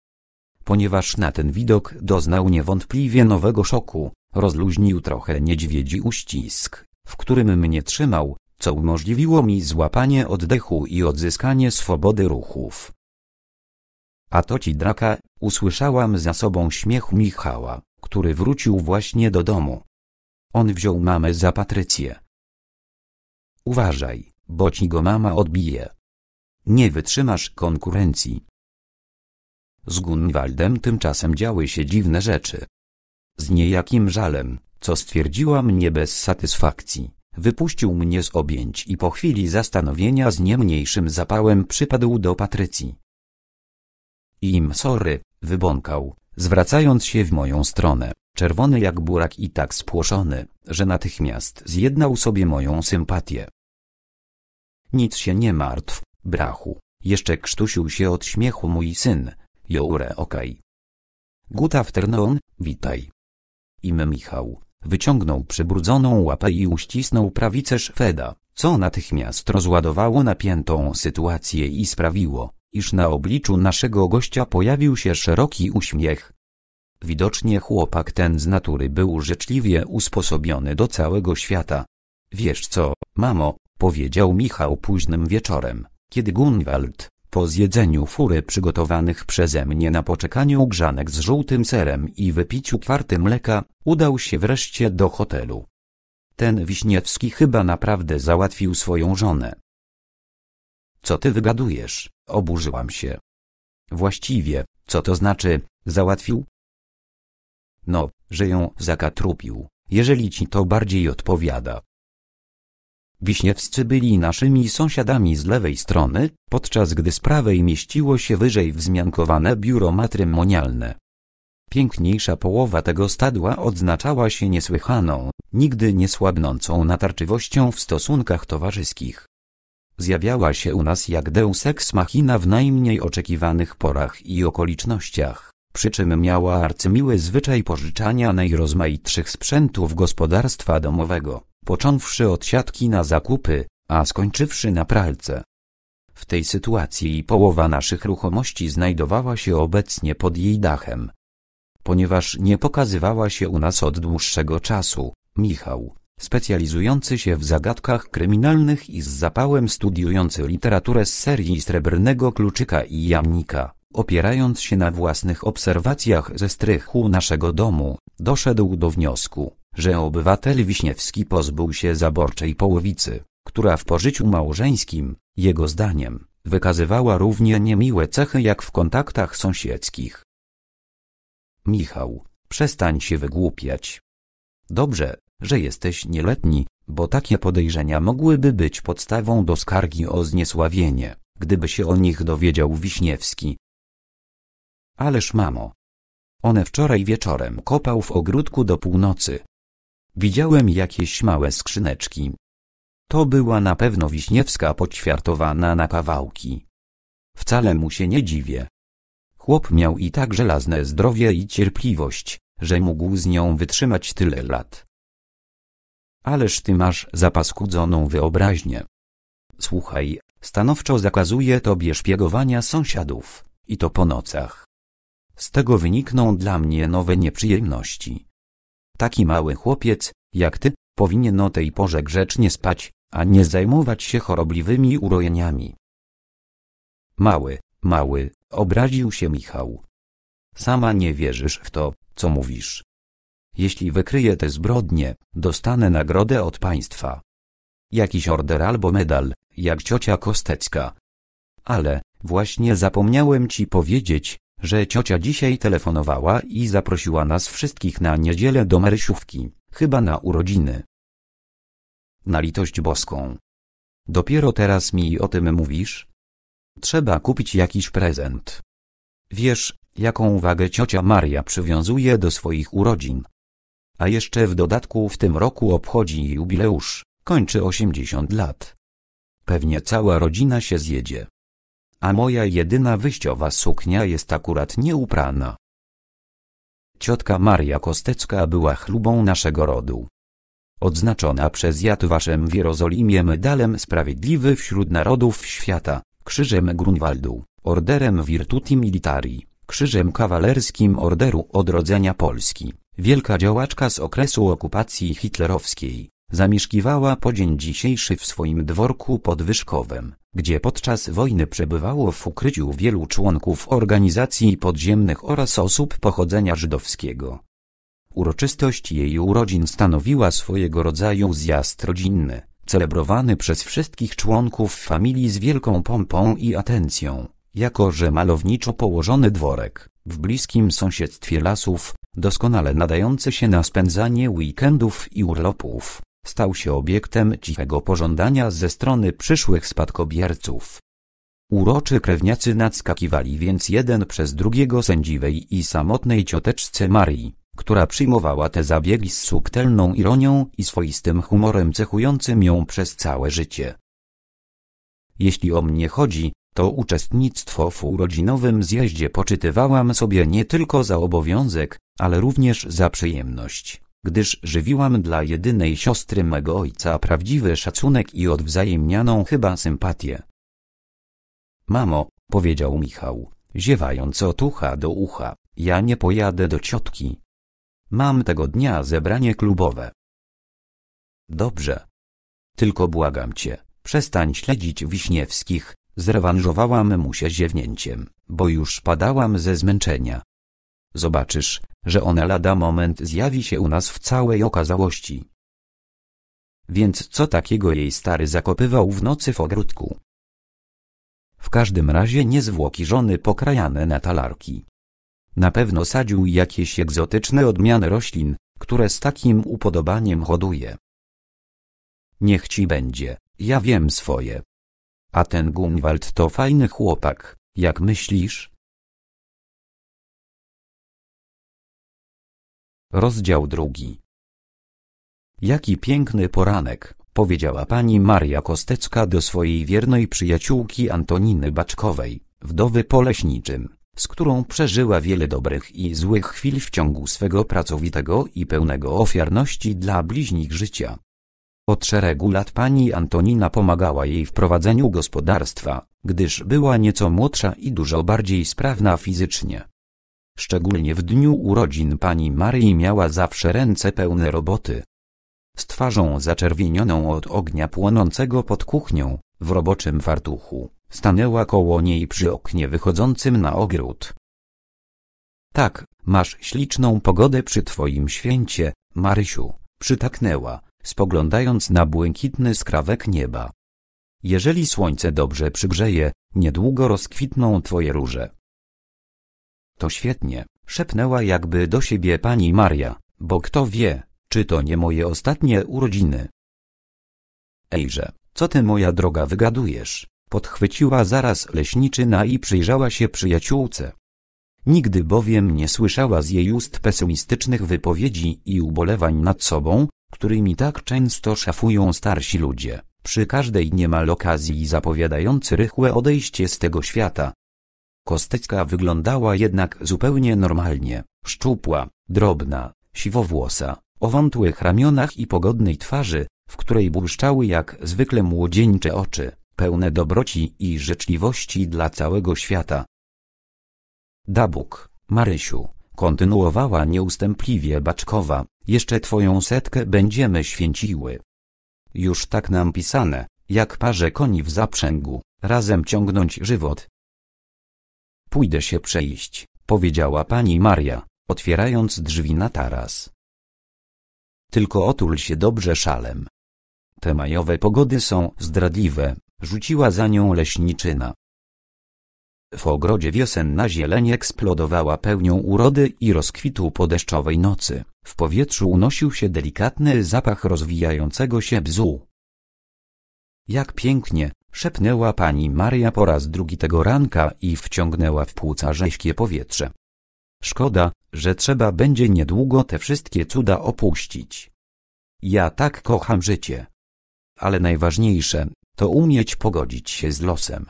Speaker 2: ponieważ na ten widok doznał niewątpliwie nowego szoku, rozluźnił trochę niedźwiedzi uścisk, w którym mnie trzymał, co umożliwiło mi złapanie oddechu i odzyskanie swobody ruchów. A to ci draka, usłyszałam za sobą śmiech Michała, który wrócił właśnie do domu. On wziął mamę za Patrycję. Uważaj, bo ci go mama odbije. Nie wytrzymasz konkurencji. Z Gunwaldem tymczasem działy się dziwne rzeczy. Z niejakim żalem, co stwierdziła mnie bez satysfakcji, wypuścił mnie z objęć i po chwili zastanowienia z niemniejszym zapałem przypadł do Patrycji. Im sorry, wybąkał, zwracając się w moją stronę, czerwony jak burak i tak spłoszony, że natychmiast zjednał sobie moją sympatię. Nic się nie martw, brachu, jeszcze krztusił się od śmiechu mój syn, Joure ok, Good afternoon, witaj. Imię Michał. Wyciągnął przybrudzoną łapę i uścisnął prawicę Szweda, co natychmiast rozładowało napiętą sytuację i sprawiło, iż na obliczu naszego gościa pojawił się szeroki uśmiech. Widocznie chłopak ten z natury był życzliwie usposobiony do całego świata. Wiesz co, mamo, powiedział Michał późnym wieczorem, kiedy Gunwald, po zjedzeniu fury przygotowanych przeze mnie na poczekaniu grzanek z żółtym serem i wypiciu kwarty mleka, udał się wreszcie do hotelu. Ten Wiśniewski chyba naprawdę załatwił swoją żonę. Co ty wygadujesz, oburzyłam się. Właściwie, co to znaczy, załatwił? No, że ją zakatrupił, jeżeli ci to bardziej odpowiada. Wiśniewscy byli naszymi sąsiadami z lewej strony, podczas gdy z prawej mieściło się wyżej wzmiankowane biuro matrymonialne. Piękniejsza połowa tego stadła odznaczała się niesłychaną, nigdy niesłabnącą natarczywością w stosunkach towarzyskich. Zjawiała się u nas jak deus ex machina w najmniej oczekiwanych porach i okolicznościach, przy czym miała arcymiły zwyczaj pożyczania najrozmaitszych sprzętów gospodarstwa domowego począwszy od siatki na zakupy, a skończywszy na pralce. W tej sytuacji połowa naszych ruchomości znajdowała się obecnie pod jej dachem. Ponieważ nie pokazywała się u nas od dłuższego czasu, Michał, specjalizujący się w zagadkach kryminalnych i z zapałem studiujący literaturę z serii Srebrnego Kluczyka i Jamnika, opierając się na własnych obserwacjach ze strychu naszego domu, doszedł do wniosku, że obywatel Wiśniewski pozbył się zaborczej połowicy, która w pożyciu małżeńskim, jego zdaniem, wykazywała równie niemiłe cechy jak w kontaktach sąsiedzkich. Michał, przestań się wygłupiać. Dobrze, że jesteś nieletni, bo takie podejrzenia mogłyby być podstawą do skargi o zniesławienie, gdyby się o nich dowiedział Wiśniewski. Ależ mamo. One wczoraj wieczorem kopał w ogródku do północy, Widziałem jakieś małe skrzyneczki. To była na pewno Wiśniewska poćwiartowana na kawałki. Wcale mu się nie dziwię. Chłop miał i tak żelazne zdrowie i cierpliwość, że mógł z nią wytrzymać tyle lat. Ależ ty masz zapaskudzoną wyobraźnię. Słuchaj, stanowczo zakazuję tobie szpiegowania sąsiadów, i to po nocach. Z tego wynikną dla mnie nowe nieprzyjemności. Taki mały chłopiec, jak ty, powinien o tej porze grzecznie spać, a nie zajmować się chorobliwymi urojeniami. Mały, mały, obraził się Michał. Sama nie wierzysz w to, co mówisz. Jeśli wykryję te zbrodnie, dostanę nagrodę od państwa. Jakiś order albo medal, jak ciocia Kostecka. Ale, właśnie zapomniałem ci powiedzieć, że ciocia dzisiaj telefonowała i zaprosiła nas wszystkich na niedzielę do Marysiówki, chyba na urodziny. Na litość boską. Dopiero teraz mi o tym mówisz? Trzeba kupić jakiś prezent. Wiesz, jaką wagę ciocia Maria przywiązuje do swoich urodzin. A jeszcze w dodatku w tym roku obchodzi jubileusz, kończy 80 lat. Pewnie cała rodzina się zjedzie a moja jedyna wyjściowa suknia jest akurat nieuprana. Ciotka Maria Kostecka była chlubą naszego rodu. Odznaczona przez Jad Waszem w Jerozolimie medalem Sprawiedliwy wśród Narodów Świata, Krzyżem Grunwaldu, Orderem Virtuti Militari, Krzyżem Kawalerskim Orderu Odrodzenia Polski, wielka działaczka z okresu okupacji hitlerowskiej, zamieszkiwała po dzień dzisiejszy w swoim dworku pod Wyszkowem, gdzie podczas wojny przebywało w ukryciu wielu członków organizacji podziemnych oraz osób pochodzenia żydowskiego. Uroczystość jej urodzin stanowiła swojego rodzaju zjazd rodzinny, celebrowany przez wszystkich członków familii z wielką pompą i atencją, jako że malowniczo położony dworek, w bliskim sąsiedztwie lasów, doskonale nadający się na spędzanie weekendów i urlopów, stał się obiektem cichego pożądania ze strony przyszłych spadkobierców. Uroczy krewniacy nadskakiwali więc jeden przez drugiego sędziwej i samotnej cioteczce Marii, która przyjmowała te zabiegi z subtelną ironią i swoistym humorem cechującym ją przez całe życie. Jeśli o mnie chodzi, to uczestnictwo w urodzinowym zjeździe poczytywałam sobie nie tylko za obowiązek, ale również za przyjemność gdyż żywiłam dla jedynej siostry mego ojca prawdziwy szacunek i odwzajemnianą chyba sympatię. Mamo, powiedział Michał, ziewając od ucha do ucha, ja nie pojadę do ciotki. Mam tego dnia zebranie klubowe. Dobrze. Tylko błagam cię, przestań śledzić Wiśniewskich, zrewanżowałam mu się ziewnięciem, bo już padałam ze zmęczenia. Zobaczysz, że ona lada moment zjawi się u nas w całej okazałości. Więc co takiego jej stary zakopywał w nocy w ogródku? W każdym razie nie zwłoki żony pokrajane na talarki. Na pewno sadził jakieś egzotyczne odmiany roślin, które z takim upodobaniem hoduje. Niech ci będzie, ja wiem swoje. A ten
Speaker 1: Gunwald to fajny chłopak, jak myślisz? Rozdział drugi. Jaki
Speaker 2: piękny poranek, powiedziała pani Maria Kostecka do swojej wiernej przyjaciółki Antoniny Baczkowej, wdowy po leśniczym, z którą przeżyła wiele dobrych i złych chwil w ciągu swego pracowitego i pełnego ofiarności dla bliźnich życia. Od szeregu lat pani Antonina pomagała jej w prowadzeniu gospodarstwa, gdyż była nieco młodsza i dużo bardziej sprawna fizycznie. Szczególnie w dniu urodzin pani Maryi miała zawsze ręce pełne roboty. Z twarzą zaczerwienioną od ognia płonącego pod kuchnią, w roboczym fartuchu, stanęła koło niej przy oknie wychodzącym na ogród. Tak, masz śliczną pogodę przy twoim święcie, Marysiu, przytaknęła, spoglądając na błękitny skrawek nieba. Jeżeli słońce dobrze przygrzeje, niedługo rozkwitną twoje róże. To świetnie, szepnęła jakby do siebie pani Maria, bo kto wie, czy to nie moje ostatnie urodziny. Ejże, co ty moja droga wygadujesz? Podchwyciła zaraz leśniczyna i przyjrzała się przyjaciółce. Nigdy bowiem nie słyszała z jej ust pesymistycznych wypowiedzi i ubolewań nad sobą, którymi tak często szafują starsi ludzie, przy każdej niemal okazji zapowiadający rychłe odejście z tego świata. Kosteczka wyglądała jednak zupełnie normalnie, szczupła, drobna, siwowłosa, o wątłych ramionach i pogodnej twarzy, w której błyszczały jak zwykle młodzieńcze oczy, pełne dobroci i życzliwości dla całego świata. Dabuk, Marysiu, kontynuowała nieustępliwie Baczkowa, jeszcze twoją setkę będziemy święciły. Już tak nam pisane, jak parze koni w zaprzęgu, razem ciągnąć żywot, Pójdę się przejść, powiedziała pani Maria, otwierając drzwi na taras. Tylko otul się dobrze szalem. Te majowe pogody są zdradliwe, rzuciła za nią leśniczyna. W ogrodzie wiosenna zieleń eksplodowała pełnią urody i rozkwitu po deszczowej nocy. W powietrzu unosił się delikatny zapach rozwijającego się bzu. Jak pięknie, szepnęła pani Maria po raz drugi tego ranka i wciągnęła w płuca rześkie powietrze. Szkoda, że trzeba będzie niedługo te wszystkie cuda opuścić. Ja tak kocham życie. Ale najważniejsze, to umieć pogodzić się z losem.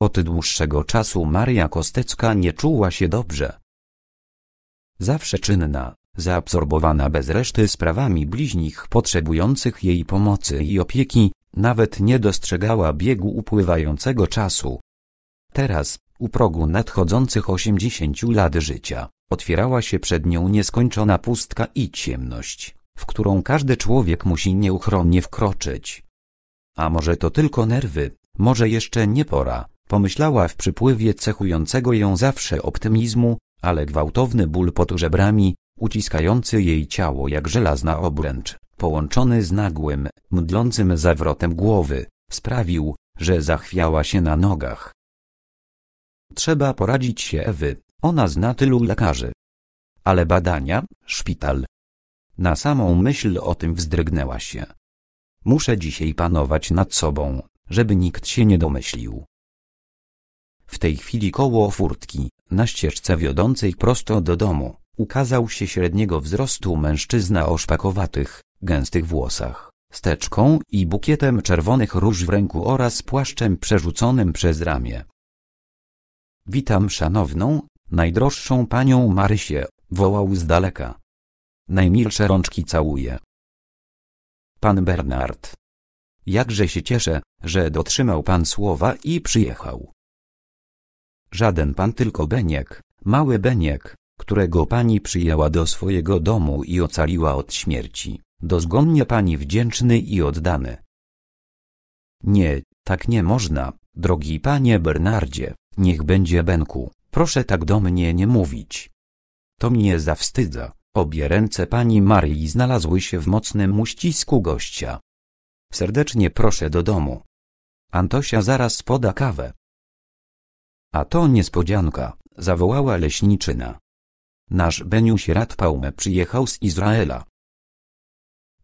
Speaker 2: Od dłuższego czasu Maria Kostecka nie czuła się dobrze. Zawsze czynna, zaabsorbowana bez reszty sprawami bliźnich potrzebujących jej pomocy i opieki, nawet nie dostrzegała biegu upływającego czasu. Teraz, u progu nadchodzących osiemdziesięciu lat życia, otwierała się przed nią nieskończona pustka i ciemność, w którą każdy człowiek musi nieuchronnie wkroczyć. A może to tylko nerwy, może jeszcze nie pora, pomyślała w przypływie cechującego ją zawsze optymizmu, ale gwałtowny ból pod żebrami, uciskający jej ciało jak żelazna obręcz, połączony z nagłym, mdlącym zawrotem głowy, sprawił, że zachwiała się na nogach. Trzeba poradzić się Ewy, ona zna tylu lekarzy. Ale badania, szpital. Na samą myśl o tym wzdrygnęła się. Muszę dzisiaj panować nad sobą, żeby nikt się nie domyślił. W tej chwili koło furtki, na ścieżce wiodącej prosto do domu, ukazał się średniego wzrostu mężczyzna o szpakowatych, gęstych włosach, steczką i bukietem czerwonych róż w ręku oraz płaszczem przerzuconym przez ramię. Witam szanowną, najdroższą panią Marysię, wołał z daleka. Najmilsze rączki całuje. Pan Bernard. Jakże się cieszę, że dotrzymał pan słowa i przyjechał. Żaden pan tylko Beniek, mały Beniek, którego pani przyjęła do swojego domu i ocaliła od śmierci dozgonnie pani wdzięczny i oddany. Nie, tak nie można, drogi panie Bernardzie, niech będzie Benku, proszę tak do mnie nie mówić. To mnie zawstydza. Obie ręce pani Marii znalazły się w mocnym uścisku gościa. Serdecznie proszę do domu. Antosia zaraz poda kawę. A to niespodzianka, zawołała leśniczyna. Nasz Beniuś Radpaume przyjechał z Izraela.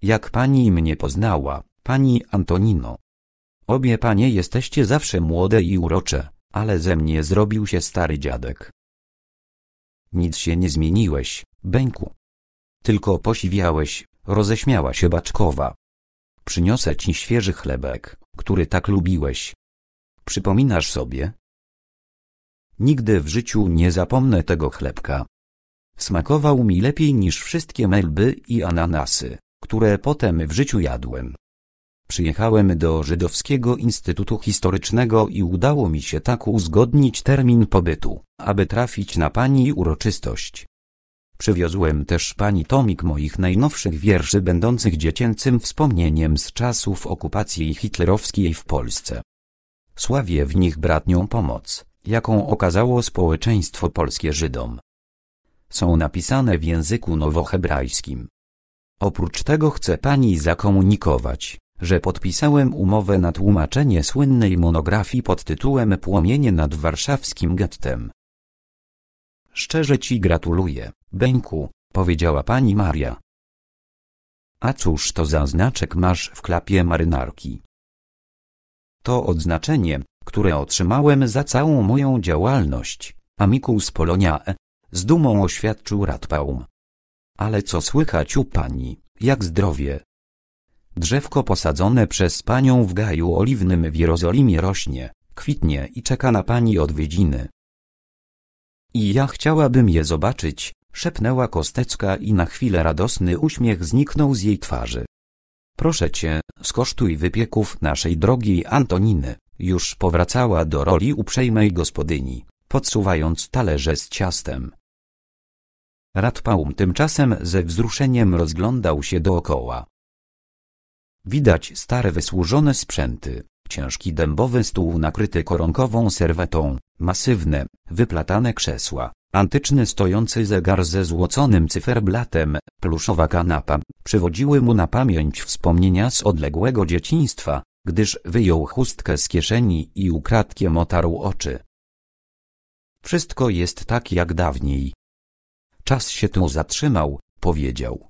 Speaker 2: Jak pani mnie poznała, pani Antonino. Obie panie jesteście zawsze młode i urocze, ale ze mnie zrobił się stary dziadek. Nic się nie zmieniłeś, Benku. Tylko posiwiałeś, roześmiała się Baczkowa. Przyniosę ci świeży chlebek, który tak lubiłeś. Przypominasz sobie? Nigdy w życiu nie zapomnę tego chlebka. Smakował mi lepiej niż wszystkie melby i ananasy które potem w życiu jadłem. Przyjechałem do Żydowskiego Instytutu Historycznego i udało mi się tak uzgodnić termin pobytu, aby trafić na pani uroczystość. Przywiozłem też pani tomik moich najnowszych wierszy będących dziecięcym wspomnieniem z czasów okupacji hitlerowskiej w Polsce. Sławię w nich bratnią pomoc, jaką okazało społeczeństwo polskie Żydom. Są napisane w języku nowohebrajskim. Oprócz tego chcę pani zakomunikować, że podpisałem umowę na tłumaczenie słynnej monografii pod tytułem Płomienie nad warszawskim gettem. Szczerze ci gratuluję, Benku, powiedziała pani Maria. A cóż to za znaczek masz w klapie marynarki? To odznaczenie, które otrzymałem za całą moją działalność, amicus polonia, e, z dumą oświadczył Radpaum. Ale co słychać u pani, jak zdrowie? Drzewko posadzone przez panią w gaju oliwnym w Jerozolimie rośnie, kwitnie i czeka na pani odwiedziny. I ja chciałabym je zobaczyć, szepnęła Kostecka i na chwilę radosny uśmiech zniknął z jej twarzy. Proszę cię, skosztuj wypieków naszej drogiej Antoniny, już powracała do roli uprzejmej gospodyni, podsuwając talerze z ciastem. Radpaum tymczasem ze wzruszeniem rozglądał się dookoła. Widać stare wysłużone sprzęty, ciężki dębowy stół nakryty koronkową serwetą, masywne, wyplatane krzesła, antyczny stojący zegar ze złoconym cyferblatem, pluszowa kanapa, przywodziły mu na pamięć wspomnienia z odległego dzieciństwa, gdyż wyjął chustkę z kieszeni i ukradkiem otarł oczy. Wszystko jest tak jak dawniej, Czas się tu zatrzymał, powiedział.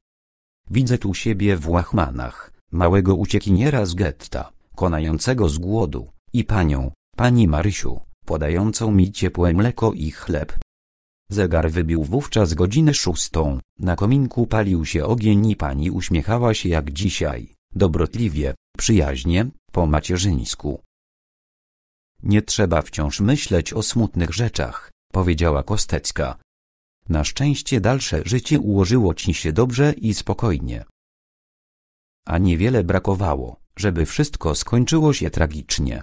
Speaker 2: Widzę tu siebie w łachmanach, małego uciekiniera z getta, konającego z głodu, i panią, pani Marysiu, podającą mi ciepłe mleko i chleb. Zegar wybił wówczas godzinę szóstą, na kominku palił się ogień i pani uśmiechała się jak dzisiaj, dobrotliwie, przyjaźnie, po macierzyńsku. Nie trzeba wciąż myśleć o smutnych rzeczach, powiedziała Kostecka, na szczęście dalsze życie ułożyło ci się dobrze i spokojnie. A niewiele brakowało, żeby wszystko skończyło się tragicznie.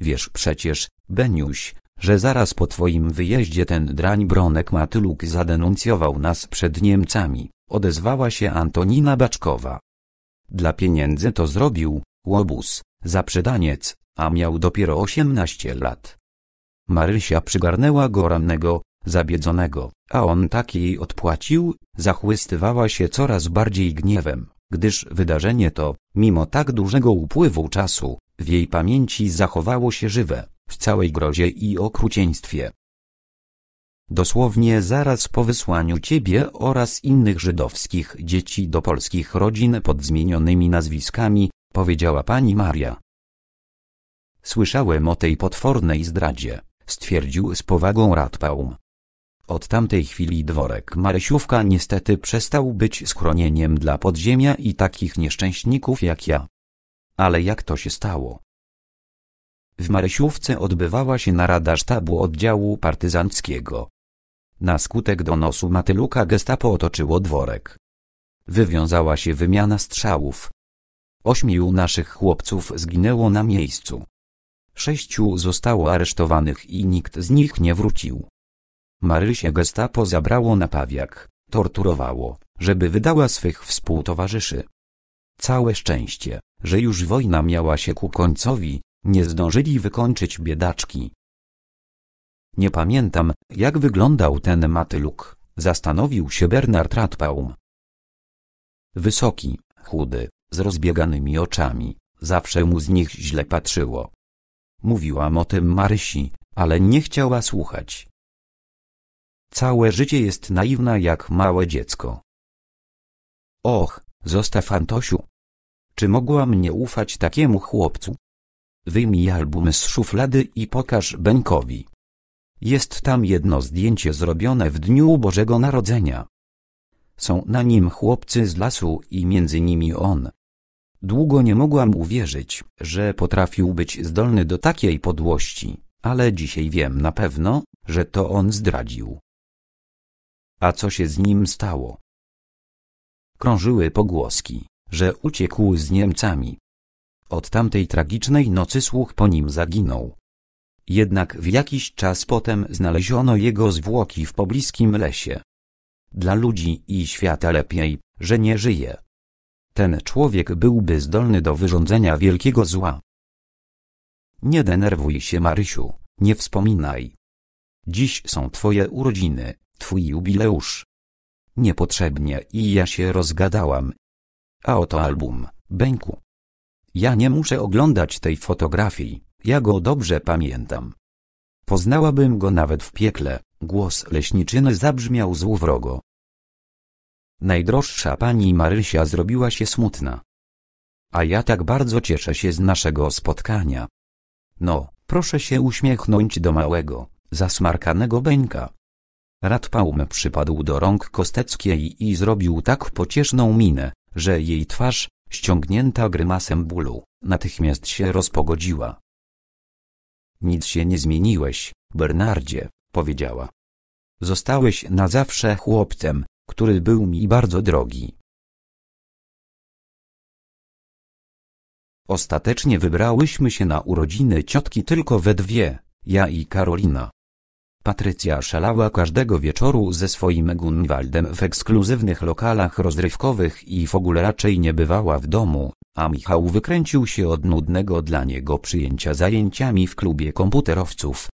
Speaker 2: Wiesz przecież, Beniuś, że zaraz po twoim wyjeździe ten drań Bronek Matyluk zadenuncjował nas przed Niemcami, odezwała się Antonina Baczkowa. Dla pieniędzy to zrobił, łobuz, zaprzedaniec, a miał dopiero osiemnaście lat. Marysia przygarnęła go rannego, zabiedzonego, a on tak jej odpłacił, zachłystywała się coraz bardziej gniewem, gdyż wydarzenie to, mimo tak dużego upływu czasu, w jej pamięci zachowało się żywe, w całej grozie i okrucieństwie. Dosłownie zaraz po wysłaniu ciebie oraz innych żydowskich dzieci do polskich rodzin pod zmienionymi nazwiskami, powiedziała pani Maria. Słyszałem o tej potwornej zdradzie, stwierdził z powagą Radpaum. Od tamtej chwili dworek Marysiówka niestety przestał być schronieniem dla podziemia i takich nieszczęśników jak ja. Ale jak to się stało? W Marysiówce odbywała się narada sztabu oddziału partyzanckiego. Na skutek donosu Matyluka gestapo otoczyło dworek. Wywiązała się wymiana strzałów. Ośmiu naszych chłopców zginęło na miejscu. Sześciu zostało aresztowanych i nikt z nich nie wrócił. Marysię gestapo zabrało na pawiak, torturowało, żeby wydała swych współtowarzyszy. Całe szczęście, że już wojna miała się ku końcowi, nie zdążyli wykończyć biedaczki. Nie pamiętam, jak wyglądał ten matyluk, zastanowił się Bernard Radpaum. Wysoki, chudy, z rozbieganymi oczami, zawsze mu z nich źle patrzyło. Mówiłam o tym Marysi, ale nie chciała słuchać. Całe życie jest naiwna jak małe dziecko. Och, zostaw Antosiu. Czy mogłam nie ufać takiemu chłopcu? Wyjmij album z szuflady i pokaż Benkowi. Jest tam jedno zdjęcie zrobione w dniu Bożego Narodzenia. Są na nim chłopcy z lasu i między nimi on. Długo nie mogłam uwierzyć, że potrafił być zdolny do takiej podłości, ale dzisiaj wiem na pewno, że to on zdradził. A co się z nim stało? Krążyły pogłoski, że uciekł z Niemcami. Od tamtej tragicznej nocy słuch po nim zaginął. Jednak w jakiś czas potem znaleziono jego zwłoki w pobliskim lesie. Dla ludzi i świata lepiej, że nie żyje. Ten człowiek byłby zdolny do wyrządzenia wielkiego zła. Nie denerwuj się Marysiu, nie wspominaj. Dziś są twoje urodziny twój jubileusz. Niepotrzebnie i ja się rozgadałam. A oto album, Bęku. Ja nie muszę oglądać tej fotografii, ja go dobrze pamiętam. Poznałabym go nawet w piekle, głos leśniczyny zabrzmiał złowrogo. Najdroższa pani Marysia zrobiła się smutna. A ja tak bardzo cieszę się z naszego spotkania. No, proszę się uśmiechnąć do małego, zasmarkanego beńka. Radpaum przypadł do rąk Kosteckiej i zrobił tak pocieszną minę, że jej twarz, ściągnięta grymasem bólu, natychmiast się rozpogodziła. Nic się nie zmieniłeś, Bernardzie, powiedziała. Zostałeś na
Speaker 1: zawsze chłopcem, który był mi bardzo drogi.
Speaker 2: Ostatecznie wybrałyśmy się na urodziny ciotki tylko we dwie, ja i Karolina. Patrycja szalała każdego wieczoru ze swoim Gunwaldem w ekskluzywnych lokalach rozrywkowych i w ogóle raczej nie bywała w domu, a Michał wykręcił się od nudnego dla niego przyjęcia zajęciami w klubie komputerowców.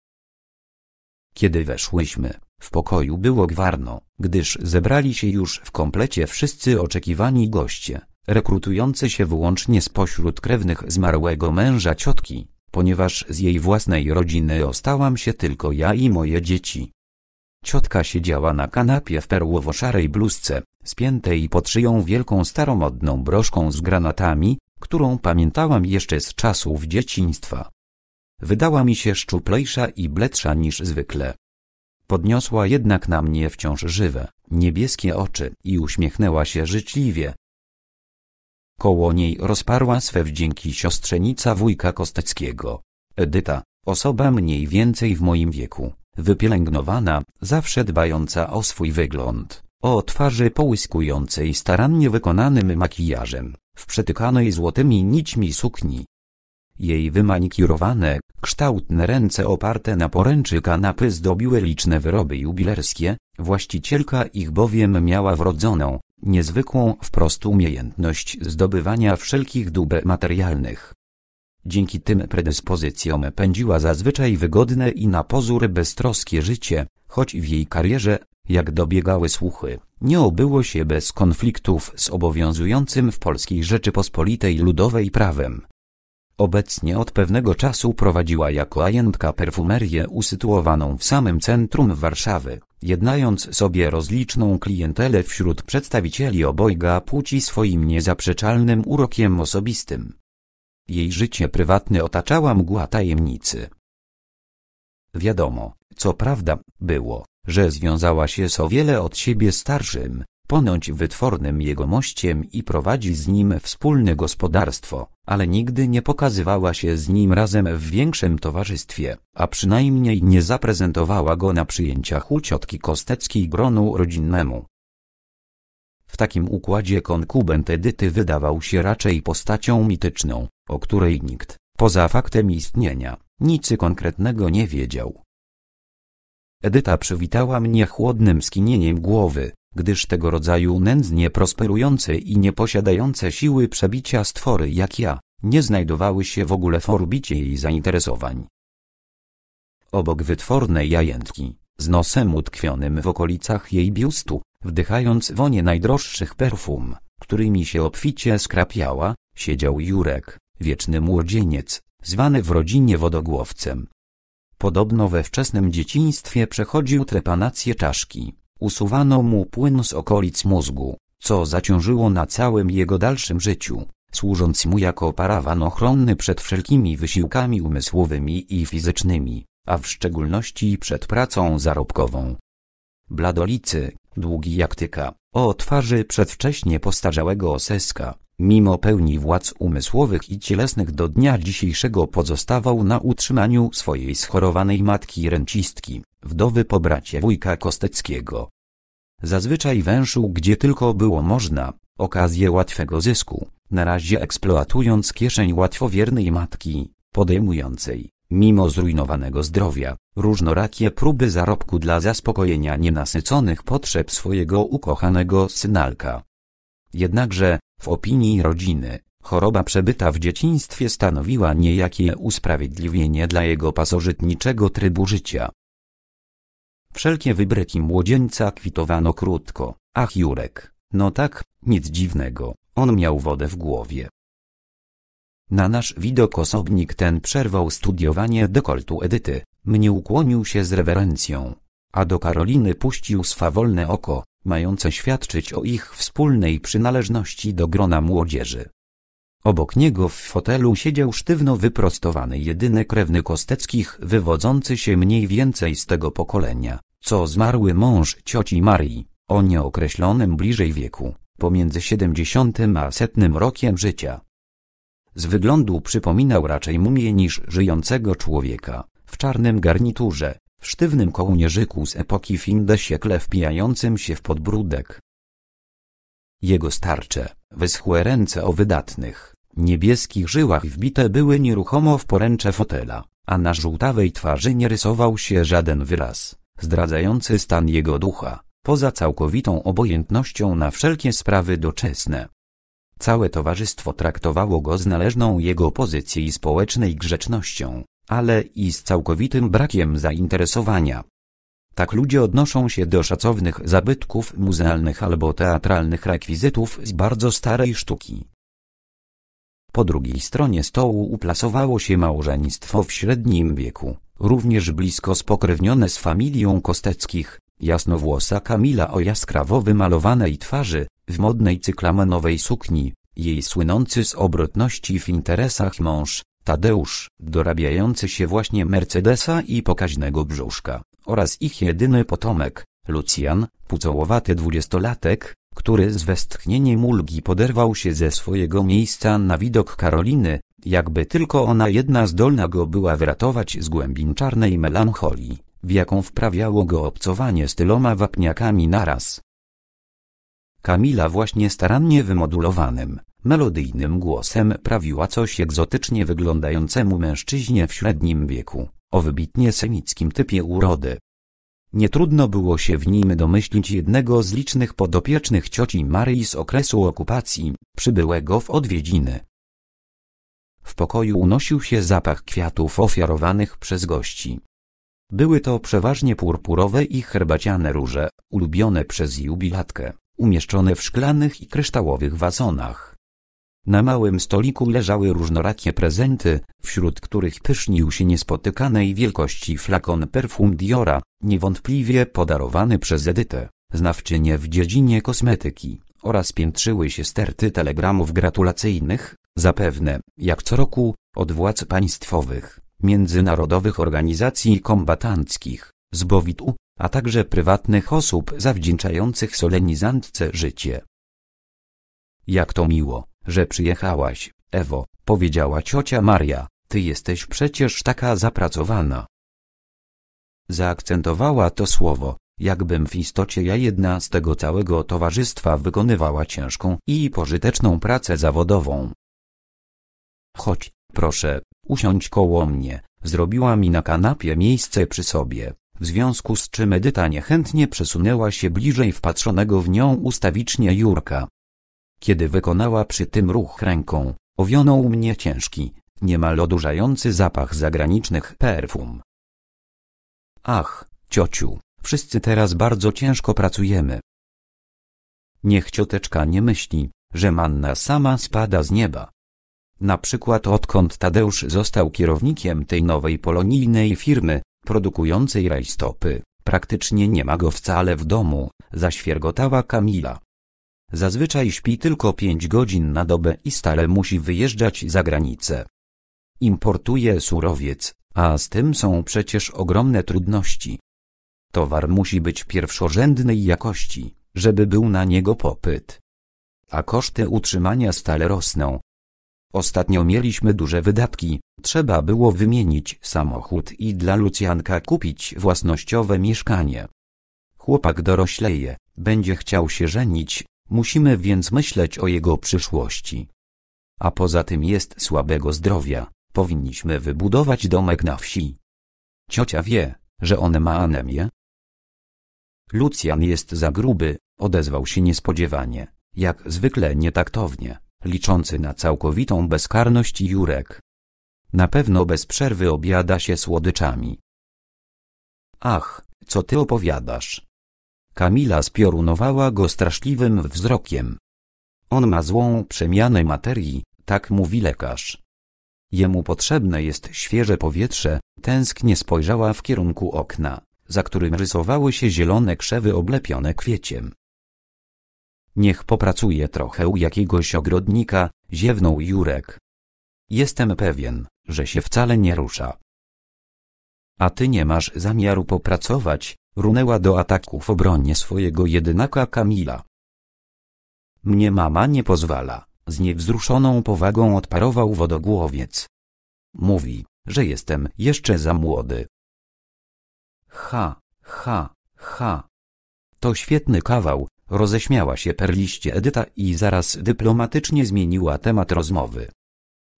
Speaker 2: Kiedy weszłyśmy, w pokoju było gwarno, gdyż zebrali się już w komplecie wszyscy oczekiwani goście, rekrutujący się wyłącznie spośród krewnych zmarłego męża ciotki ponieważ z jej własnej rodziny ostałam się tylko ja i moje dzieci. Ciotka siedziała na kanapie w perłowo-szarej bluzce, spiętej pod szyją wielką staromodną broszką z granatami, którą pamiętałam jeszcze z czasów dzieciństwa. Wydała mi się szczuplejsza i bledsza niż zwykle. Podniosła jednak na mnie wciąż żywe, niebieskie oczy i uśmiechnęła się życzliwie, Koło niej rozparła swe wdzięki siostrzenica wujka Kosteckiego. Edyta, osoba mniej więcej w moim wieku, wypielęgnowana, zawsze dbająca o swój wygląd, o twarzy połyskującej starannie wykonanym makijażem, w przetykanej złotymi nićmi sukni. Jej wymanikurowane, kształtne ręce oparte na poręczy kanapy zdobiły liczne wyroby jubilerskie, właścicielka ich bowiem miała wrodzoną, niezwykłą wprost umiejętność zdobywania wszelkich dóbr materialnych. Dzięki tym predyspozycjom pędziła zazwyczaj wygodne i na pozór beztroskie życie, choć w jej karierze, jak dobiegały słuchy, nie obyło się bez konfliktów z obowiązującym w Polskiej Rzeczypospolitej Ludowej prawem. Obecnie od pewnego czasu prowadziła jako agentka perfumerię usytuowaną w samym centrum Warszawy jednając sobie rozliczną klientelę wśród przedstawicieli obojga płci swoim niezaprzeczalnym urokiem osobistym. Jej życie prywatne otaczała mgła tajemnicy. Wiadomo, co prawda, było, że związała się z o wiele od siebie starszym, ponoć wytwornym jegomościem i prowadzi z nim wspólne gospodarstwo, ale nigdy nie pokazywała się z nim razem w większym towarzystwie, a przynajmniej nie zaprezentowała go na przyjęciach u ciotki Kosteckiej gronu rodzinnemu. W takim układzie konkubent Edyty wydawał się raczej postacią mityczną, o której nikt, poza faktem istnienia, nic konkretnego nie wiedział. Edyta przywitała mnie chłodnym skinieniem głowy, gdyż tego rodzaju nędznie prosperujące i nieposiadające siły przebicia stwory jak ja, nie znajdowały się w ogóle w orbicie jej zainteresowań. Obok wytwornej jajętki, z nosem utkwionym w okolicach jej biustu, wdychając wonie najdroższych perfum, którymi się obficie skrapiała, siedział Jurek, wieczny młodzieniec, zwany w rodzinie wodogłowcem. Podobno we wczesnym dzieciństwie przechodził trepanację czaszki Usuwano mu płyn z okolic mózgu, co zaciążyło na całym jego dalszym życiu, służąc mu jako parawan ochronny przed wszelkimi wysiłkami umysłowymi i fizycznymi, a w szczególności przed pracą zarobkową. Bladolicy, długi jak tyka, o twarzy przedwcześnie postarzałego oseska, mimo pełni władz umysłowych i cielesnych do dnia dzisiejszego pozostawał na utrzymaniu swojej schorowanej matki rencistki, wdowy po bracie wujka Kosteckiego. Zazwyczaj węszył gdzie tylko było można, okazję łatwego zysku, na razie eksploatując kieszeń łatwowiernej matki, podejmującej, mimo zrujnowanego zdrowia, różnorakie próby zarobku dla zaspokojenia nienasyconych potrzeb swojego ukochanego synalka. Jednakże, w opinii rodziny, choroba przebyta w dzieciństwie stanowiła niejakie usprawiedliwienie dla jego pasożytniczego trybu życia, Wszelkie wybryki młodzieńca kwitowano krótko. Ach Jurek, no tak, nic dziwnego, on miał wodę w głowie. Na nasz widok osobnik ten przerwał studiowanie dekoltu Edyty, mnie ukłonił się z rewerencją, a do Karoliny puścił swawolne oko, mające świadczyć o ich wspólnej przynależności do grona młodzieży. Obok niego w fotelu siedział sztywno wyprostowany jedyny krewny Kosteckich wywodzący się mniej więcej z tego pokolenia co zmarły mąż cioci Marii, o nieokreślonym bliżej wieku, pomiędzy 70 a setnym rokiem życia. Z wyglądu przypominał raczej mumię niż żyjącego człowieka, w czarnym garniturze, w sztywnym kołnierzyku z epoki findesiekle wpijającym się w podbródek. Jego starcze, wyschłe ręce o wydatnych, niebieskich żyłach wbite były nieruchomo w poręcze fotela, a na żółtawej twarzy nie rysował się żaden wyraz zdradzający stan jego ducha, poza całkowitą obojętnością na wszelkie sprawy doczesne. Całe towarzystwo traktowało go z należną jego pozycji społecznej grzecznością, ale i z całkowitym brakiem zainteresowania. Tak ludzie odnoszą się do szacownych zabytków muzealnych albo teatralnych rekwizytów z bardzo starej sztuki. Po drugiej stronie stołu uplasowało się małżeństwo w średnim wieku, również blisko spokrewnione z familią Kosteckich, jasnowłosa Kamila o jaskrawo wymalowanej twarzy, w modnej cyklamenowej sukni, jej słynący z obrotności w interesach mąż, Tadeusz, dorabiający się właśnie Mercedesa i pokaźnego brzuszka, oraz ich jedyny potomek, Lucjan, pucołowaty dwudziestolatek, który z westchnieniem ulgi poderwał się ze swojego miejsca na widok Karoliny, jakby tylko ona jedna zdolna go była wyratować z głębin czarnej melancholii, w jaką wprawiało go obcowanie z tyloma wapniakami naraz. Kamila właśnie starannie wymodulowanym, melodyjnym głosem prawiła coś egzotycznie wyglądającemu mężczyźnie w średnim wieku, o wybitnie semickim typie urody. Nie trudno było się w nim domyślić jednego z licznych podopiecznych cioci Maryi z okresu okupacji, przybyłego w odwiedziny. W pokoju unosił się zapach kwiatów ofiarowanych przez gości. Były to przeważnie purpurowe i herbaciane róże, ulubione przez jubilatkę, umieszczone w szklanych i kryształowych wazonach. Na małym stoliku leżały różnorakie prezenty, wśród których pysznił się niespotykanej wielkości flakon perfum Diora, niewątpliwie podarowany przez Edytę, znawczynię w dziedzinie kosmetyki, oraz piętrzyły się sterty telegramów gratulacyjnych, Zapewne, jak co roku, od władz państwowych, międzynarodowych organizacji kombatanckich, z a także prywatnych osób zawdzięczających solenizantce życie. Jak to miło, że przyjechałaś, Ewo, powiedziała ciocia Maria, ty jesteś przecież taka zapracowana. Zaakcentowała to słowo, jakbym w istocie ja jedna z tego całego towarzystwa wykonywała ciężką i pożyteczną pracę zawodową. Chodź, proszę, usiądź koło mnie, zrobiła mi na kanapie miejsce przy sobie, w związku z czym Edyta niechętnie przesunęła się bliżej wpatrzonego w nią ustawicznie Jurka. Kiedy wykonała przy tym ruch ręką, owionął mnie ciężki, niemal odurzający zapach zagranicznych perfum. Ach, ciociu, wszyscy teraz bardzo ciężko pracujemy. Niech cioteczka nie myśli, że manna sama spada z nieba. Na przykład odkąd Tadeusz został kierownikiem tej nowej polonijnej firmy, produkującej rajstopy, praktycznie nie ma go wcale w domu, zaświergotała Kamila. Zazwyczaj śpi tylko 5 godzin na dobę i stale musi wyjeżdżać za granicę. Importuje surowiec, a z tym są przecież ogromne trudności. Towar musi być pierwszorzędnej jakości, żeby był na niego popyt. A koszty utrzymania stale rosną, Ostatnio mieliśmy duże wydatki, trzeba było wymienić samochód i dla Lucjanka kupić własnościowe mieszkanie. Chłopak dorośleje, będzie chciał się żenić, musimy więc myśleć o jego przyszłości. A poza tym jest słabego zdrowia, powinniśmy wybudować domek na wsi. Ciocia wie, że on ma anemię. Lucjan jest za gruby, odezwał się niespodziewanie, jak zwykle nietaktownie liczący na całkowitą bezkarność Jurek. Na pewno bez przerwy obiada się słodyczami. Ach, co ty opowiadasz? Kamila spiorunowała go straszliwym wzrokiem. On ma złą przemianę materii, tak mówi lekarz. Jemu potrzebne jest świeże powietrze, tęsknie spojrzała w kierunku okna, za którym rysowały się zielone krzewy oblepione kwieciem. Niech popracuje trochę u jakiegoś ogrodnika, ziewnął Jurek. Jestem pewien, że się wcale nie rusza. A ty nie masz zamiaru popracować, runęła do ataku w obronie swojego jedynaka Kamila. Mnie mama nie pozwala, z niewzruszoną powagą odparował wodogłowiec. Mówi, że jestem jeszcze za młody. Ha, ha, ha. To świetny kawał, Roześmiała się perliście Edyta i zaraz dyplomatycznie zmieniła temat rozmowy.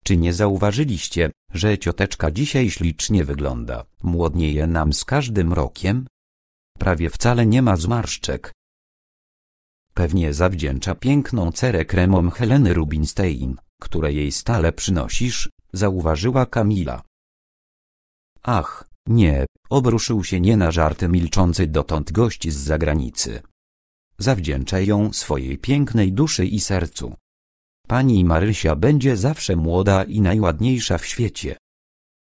Speaker 2: Czy nie zauważyliście, że cioteczka dzisiaj ślicznie wygląda, młodnieje nam z każdym rokiem? Prawie wcale nie ma zmarszczek. Pewnie zawdzięcza piękną cerę kremom Heleny Rubinstein, które jej stale przynosisz, zauważyła Kamila. Ach, nie, obruszył się nie na żarty milczący dotąd gość z zagranicy zawdzięcza ją swojej pięknej duszy i sercu. Pani Marysia będzie zawsze młoda i najładniejsza w świecie.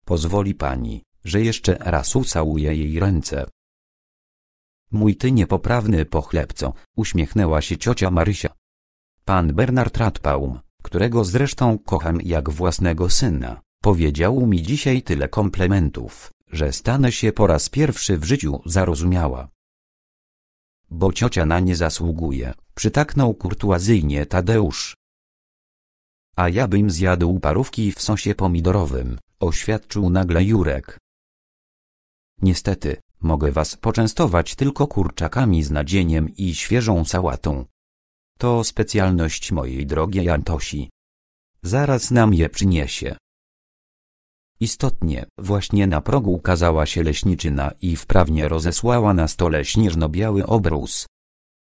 Speaker 2: Pozwoli pani, że jeszcze raz ucałuję jej ręce. Mój ty niepoprawny pochlebco, uśmiechnęła się ciocia Marysia. Pan Bernard Radbaum, którego zresztą kocham jak własnego syna, powiedział mi dzisiaj tyle komplementów, że stanę się po raz pierwszy w życiu zarozumiała bo ciocia na nie zasługuje, przytaknął kurtuazyjnie Tadeusz. A ja bym zjadł parówki w sosie pomidorowym, oświadczył nagle Jurek. Niestety, mogę was poczęstować tylko kurczakami z nadzieniem i świeżą sałatą. To specjalność mojej drogiej Antosi. Zaraz nam je przyniesie. Istotnie, właśnie na progu ukazała się leśniczyna i wprawnie rozesłała na stole śnieżno-biały obrus.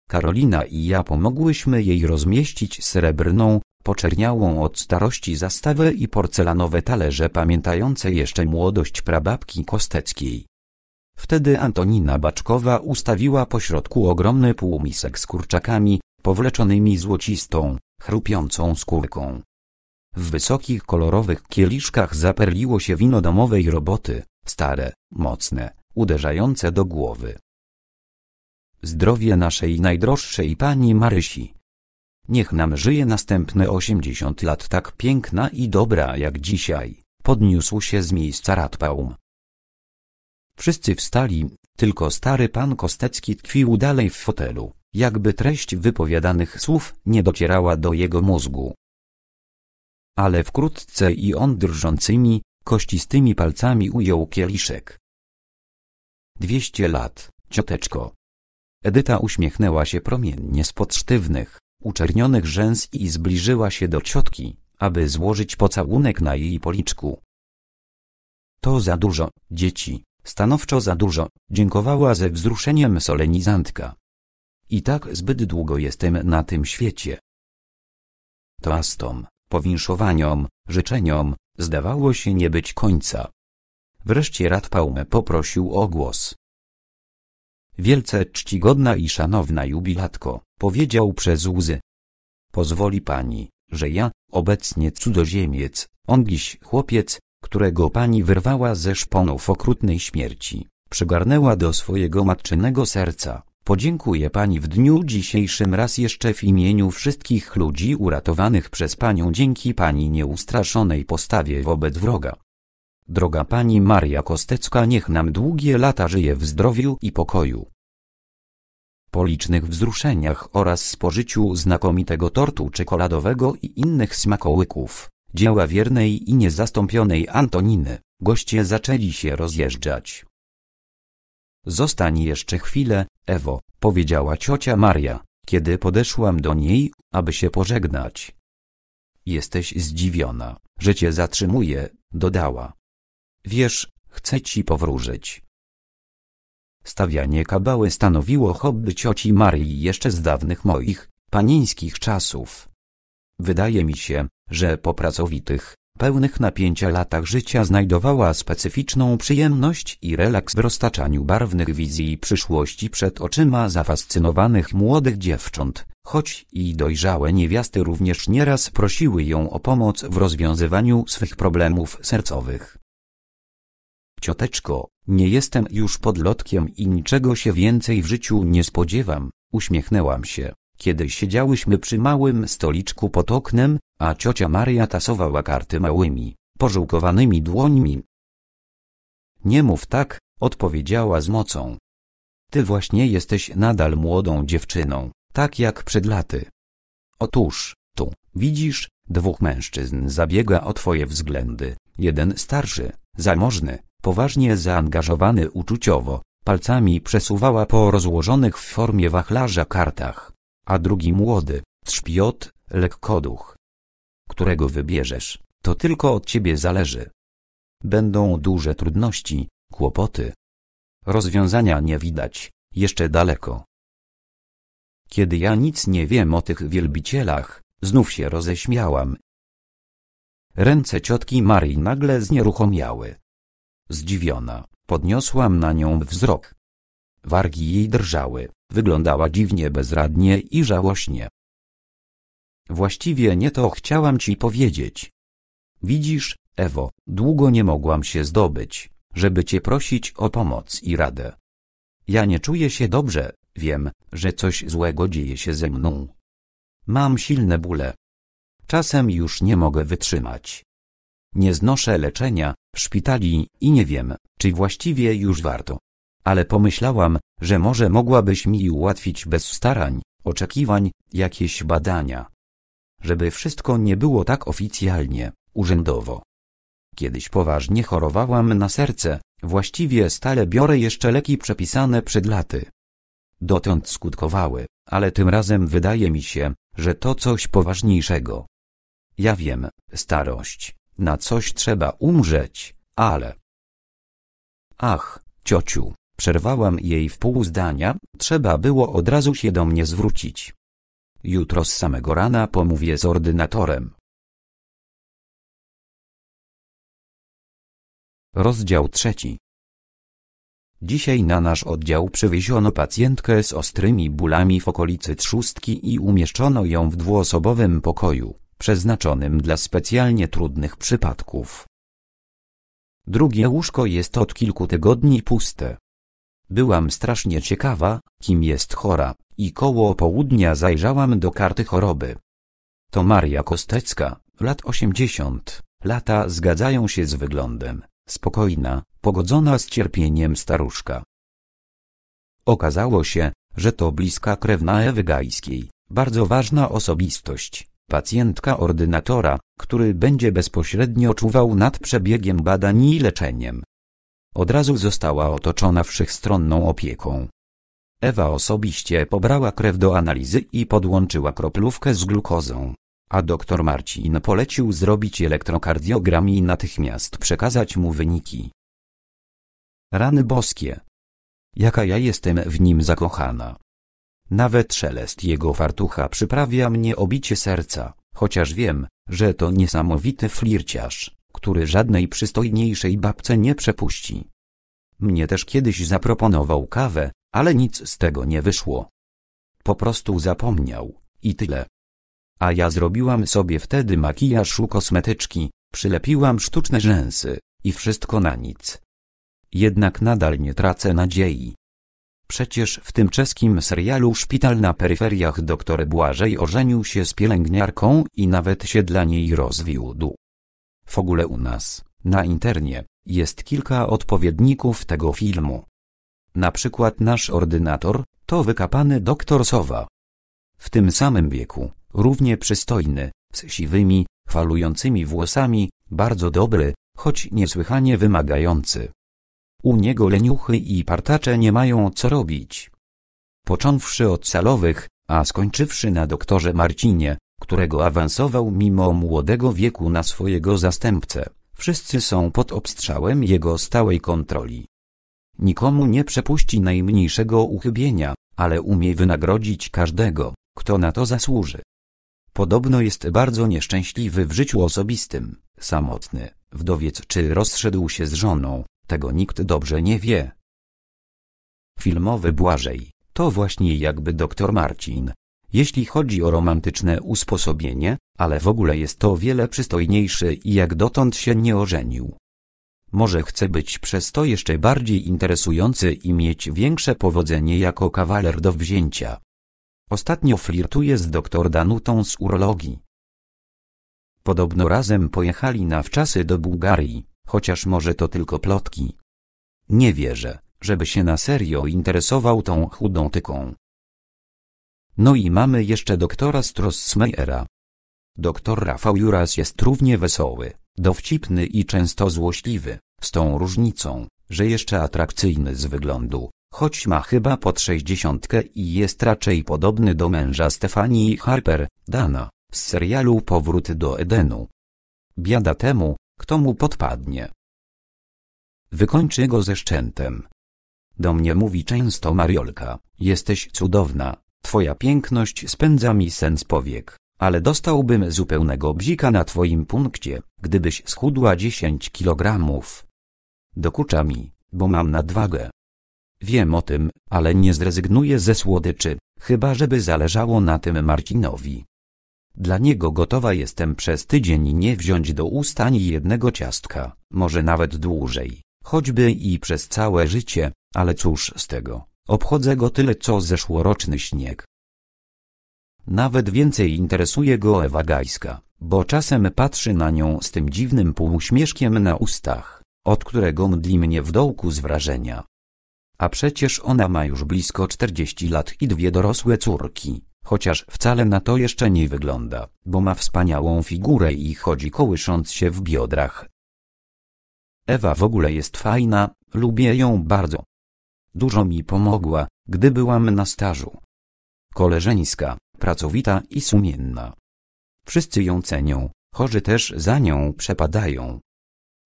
Speaker 2: Karolina i ja pomogłyśmy jej rozmieścić srebrną, poczerniałą od starości zastawę i porcelanowe talerze pamiętające jeszcze młodość prababki Kosteckiej. Wtedy Antonina Baczkowa ustawiła pośrodku ogromny półmisek z kurczakami, powleczonymi złocistą, chrupiącą skórką. W wysokich kolorowych kieliszkach zaperliło się wino domowej roboty, stare, mocne, uderzające do głowy. Zdrowie naszej najdroższej pani Marysi. Niech nam żyje następne 80 lat tak piękna i dobra jak dzisiaj, podniósł się z miejsca Radpaum. Wszyscy wstali, tylko stary pan Kostecki tkwił dalej w fotelu, jakby treść wypowiadanych słów nie docierała do jego mózgu ale wkrótce i on drżącymi, kościstymi palcami ujął kieliszek. Dwieście lat, cioteczko. Edyta uśmiechnęła się promiennie spod sztywnych, uczernionych rzęs i zbliżyła się do ciotki, aby złożyć pocałunek na jej policzku. To za dużo, dzieci, stanowczo za dużo, dziękowała ze wzruszeniem solenizantka. I tak zbyt długo jestem na tym świecie. To Astom. Powinszowaniom, życzeniom, zdawało się nie być końca. Wreszcie Radpałmę poprosił o głos. Wielce czcigodna i szanowna jubilatko, powiedział przez łzy. Pozwoli pani, że ja, obecnie cudzoziemiec, on chłopiec, którego pani wyrwała ze szponów okrutnej śmierci, przygarnęła do swojego matczynego serca. Podziękuję Pani w dniu dzisiejszym raz jeszcze w imieniu wszystkich ludzi uratowanych przez Panią dzięki Pani nieustraszonej postawie wobec wroga. Droga Pani Maria Kostecka niech nam długie lata żyje w zdrowiu i pokoju. Po licznych wzruszeniach oraz spożyciu znakomitego tortu czekoladowego i innych smakołyków, dzieła wiernej i niezastąpionej Antoniny, goście zaczęli się rozjeżdżać. Zostań jeszcze chwilę, Ewo, powiedziała ciocia Maria, kiedy podeszłam do niej, aby się pożegnać. Jesteś zdziwiona, że cię zatrzymuję, dodała. Wiesz, chcę ci powróżyć. Stawianie kabały stanowiło hobby cioci Marii jeszcze z dawnych moich, panińskich czasów. Wydaje mi się, że po pracowitych, pełnych napięcia latach życia znajdowała specyficzną przyjemność i relaks w roztaczaniu barwnych wizji przyszłości przed oczyma zafascynowanych młodych dziewcząt, choć i dojrzałe niewiasty również nieraz prosiły ją o pomoc w rozwiązywaniu swych problemów sercowych. Cioteczko, nie jestem już podlotkiem i niczego się więcej w życiu nie spodziewam, uśmiechnęłam się. Kiedy siedziałyśmy przy małym stoliczku pod oknem, a ciocia Maria tasowała karty małymi, pożółkowanymi dłońmi. Nie mów tak, odpowiedziała z mocą. Ty właśnie jesteś nadal młodą dziewczyną, tak jak przed laty. Otóż, tu, widzisz, dwóch mężczyzn zabiega o twoje względy, jeden starszy, zamożny, poważnie zaangażowany uczuciowo, palcami przesuwała po rozłożonych w formie wachlarza kartach a drugi młody, trzpiot, lekkoduch. Którego wybierzesz, to tylko od ciebie zależy. Będą duże trudności, kłopoty. Rozwiązania nie widać, jeszcze daleko. Kiedy ja nic nie wiem o tych wielbicielach, znów się roześmiałam. Ręce ciotki Marii nagle znieruchomiały. Zdziwiona, podniosłam na nią wzrok. Wargi jej drżały. Wyglądała dziwnie bezradnie i żałośnie. Właściwie nie to chciałam ci powiedzieć. Widzisz, Ewo, długo nie mogłam się zdobyć, żeby cię prosić o pomoc i radę. Ja nie czuję się dobrze, wiem, że coś złego dzieje się ze mną. Mam silne bóle. Czasem już nie mogę wytrzymać. Nie znoszę leczenia, szpitali i nie wiem, czy właściwie już warto. Ale pomyślałam, że może mogłabyś mi ułatwić bez starań, oczekiwań, jakieś badania. Żeby wszystko nie było tak oficjalnie, urzędowo. Kiedyś poważnie chorowałam na serce, właściwie stale biorę jeszcze leki przepisane przed laty. Dotąd skutkowały, ale tym razem wydaje mi się, że to coś poważniejszego. Ja wiem, starość, na coś trzeba umrzeć, ale... Ach, ciociu, Przerwałam jej w pół zdania, trzeba było od razu się do mnie zwrócić. Jutro z samego rana pomówię z ordynatorem.
Speaker 1: Rozdział trzeci.
Speaker 2: Dzisiaj na nasz oddział przywieziono pacjentkę z ostrymi bólami w okolicy trzustki i umieszczono ją w dwuosobowym pokoju, przeznaczonym dla specjalnie trudnych przypadków. Drugie łóżko jest od kilku tygodni puste. Byłam strasznie ciekawa, kim jest chora, i koło południa zajrzałam do karty choroby. To Maria Kostecka, lat 80. Lata zgadzają się z wyglądem, spokojna, pogodzona z cierpieniem staruszka. Okazało się, że to bliska krewna Ewy Gajskiej, bardzo ważna osobistość, pacjentka ordynatora, który będzie bezpośrednio czuwał nad przebiegiem badań i leczeniem. Od razu została otoczona wszechstronną opieką. Ewa osobiście pobrała krew do analizy i podłączyła kroplówkę z glukozą. A doktor Marcin polecił zrobić elektrokardiogram i natychmiast przekazać mu wyniki. Rany boskie. Jaka ja jestem w nim zakochana. Nawet szelest jego fartucha przyprawia mnie o bicie serca, chociaż wiem, że to niesamowity flirciarz który żadnej przystojniejszej babce nie przepuści. Mnie też kiedyś zaproponował kawę, ale nic z tego nie wyszło. Po prostu zapomniał i tyle. A ja zrobiłam sobie wtedy makijaż u kosmetyczki, przylepiłam sztuczne rzęsy i wszystko na nic. Jednak nadal nie tracę nadziei. Przecież w tym czeskim serialu Szpital na peryferiach dr Błażej ożenił się z pielęgniarką i nawet się dla niej rozwiódł. W ogóle u nas, na internie, jest kilka odpowiedników tego filmu. Na przykład nasz ordynator, to wykapany doktor Sowa. W tym samym wieku, równie przystojny, z siwymi, falującymi włosami, bardzo dobry, choć niesłychanie wymagający. U niego leniuchy i partacze nie mają co robić. Począwszy od salowych, a skończywszy na doktorze Marcinie, którego awansował mimo młodego wieku na swojego zastępcę. Wszyscy są pod obstrzałem jego stałej kontroli. Nikomu nie przepuści najmniejszego uchybienia, ale umie wynagrodzić każdego, kto na to zasłuży. Podobno jest bardzo nieszczęśliwy w życiu osobistym, samotny, wdowiec czy rozszedł się z żoną, tego nikt dobrze nie wie. Filmowy Błażej, to właśnie jakby doktor Marcin, jeśli chodzi o romantyczne usposobienie, ale w ogóle jest to o wiele przystojniejszy i jak dotąd się nie ożenił. Może chce być przez to jeszcze bardziej interesujący i mieć większe powodzenie jako kawaler do wzięcia. Ostatnio flirtuje z dr Danutą z urologii. Podobno razem pojechali na wczasy do Bułgarii, chociaż może to tylko plotki. Nie wierzę, żeby się na serio interesował tą chudą tyką. No i mamy jeszcze doktora Strossmeyera. Doktor Rafał Juras jest równie wesoły, dowcipny i często złośliwy, z tą różnicą, że jeszcze atrakcyjny z wyglądu, choć ma chyba pod sześćdziesiątkę i jest raczej podobny do męża Stefanii Harper, Dana, z serialu Powrót do Edenu. Biada temu, kto mu podpadnie. Wykończy go ze szczętem. Do mnie mówi często Mariolka, jesteś cudowna, Twoja piękność spędza mi sen z powiek, ale dostałbym zupełnego bzika na Twoim punkcie, gdybyś schudła dziesięć kilogramów. Dokucza mi, bo mam nadwagę. Wiem o tym, ale nie zrezygnuję ze słodyczy, chyba żeby zależało na tym Marcinowi. Dla niego gotowa jestem przez tydzień nie wziąć do ust ani jednego ciastka, może nawet dłużej, choćby i przez całe życie, ale cóż z tego. Obchodzę go tyle co zeszłoroczny śnieg. Nawet więcej interesuje go Ewa Gajska, bo czasem patrzy na nią z tym dziwnym półśmieszkiem na ustach, od którego mdli mnie w dołku z wrażenia. A przecież ona ma już blisko 40 lat i dwie dorosłe córki, chociaż wcale na to jeszcze nie wygląda, bo ma wspaniałą figurę i chodzi kołysząc się w biodrach. Ewa w ogóle jest fajna, lubię ją bardzo. Dużo mi pomogła, gdy byłam na stażu. Koleżeńska, pracowita i sumienna. Wszyscy ją cenią, chorzy też za nią przepadają.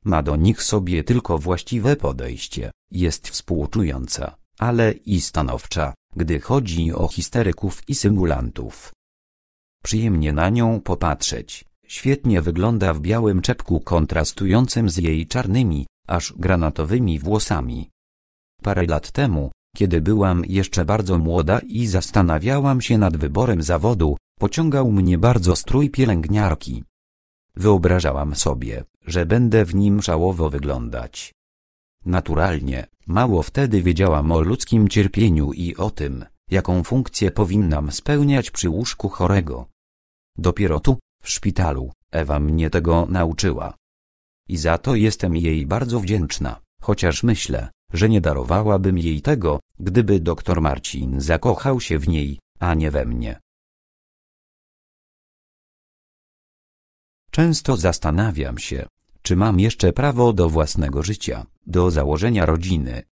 Speaker 2: Ma do nich sobie tylko właściwe podejście, jest współczująca, ale i stanowcza, gdy chodzi o histeryków i symulantów. Przyjemnie na nią popatrzeć, świetnie wygląda w białym czepku kontrastującym z jej czarnymi, aż granatowymi włosami parę lat temu, kiedy byłam jeszcze bardzo młoda i zastanawiałam się nad wyborem zawodu, pociągał mnie bardzo strój pielęgniarki. Wyobrażałam sobie, że będę w nim szałowo wyglądać. Naturalnie, mało wtedy wiedziałam o ludzkim cierpieniu i o tym, jaką funkcję powinnam spełniać przy łóżku chorego. Dopiero tu, w szpitalu, Ewa mnie tego nauczyła. I za to jestem jej bardzo wdzięczna, chociaż myślę, że nie darowałabym jej tego, gdyby doktor Marcin zakochał się w niej, a nie
Speaker 1: we mnie. Często
Speaker 2: zastanawiam się, czy mam jeszcze prawo do własnego życia, do założenia rodziny.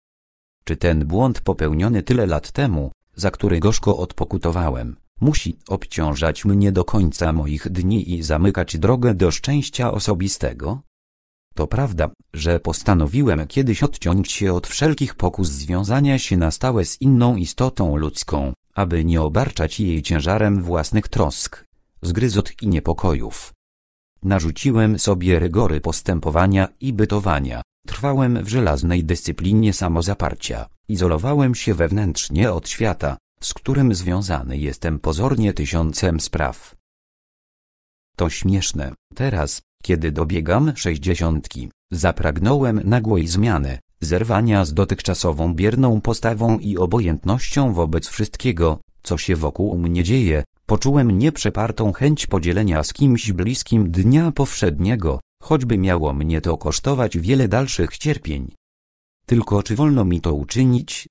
Speaker 2: Czy ten błąd popełniony tyle lat temu, za który gorzko odpokutowałem, musi obciążać mnie do końca moich dni i zamykać drogę do szczęścia osobistego? To prawda, że postanowiłem kiedyś odciąć się od wszelkich pokus związania się na stałe z inną istotą ludzką, aby nie obarczać jej ciężarem własnych trosk, zgryzot i niepokojów. Narzuciłem sobie rygory postępowania i bytowania, trwałem w żelaznej dyscyplinie samozaparcia, izolowałem się wewnętrznie od świata, z którym związany jestem pozornie tysiącem spraw. To śmieszne, teraz, kiedy dobiegam sześćdziesiątki, zapragnąłem nagłej zmiany, zerwania z dotychczasową bierną postawą i obojętnością wobec wszystkiego, co się wokół mnie dzieje, poczułem nieprzepartą chęć podzielenia z kimś bliskim dnia powszedniego, choćby miało mnie to kosztować wiele dalszych cierpień. Tylko czy wolno mi to uczynić?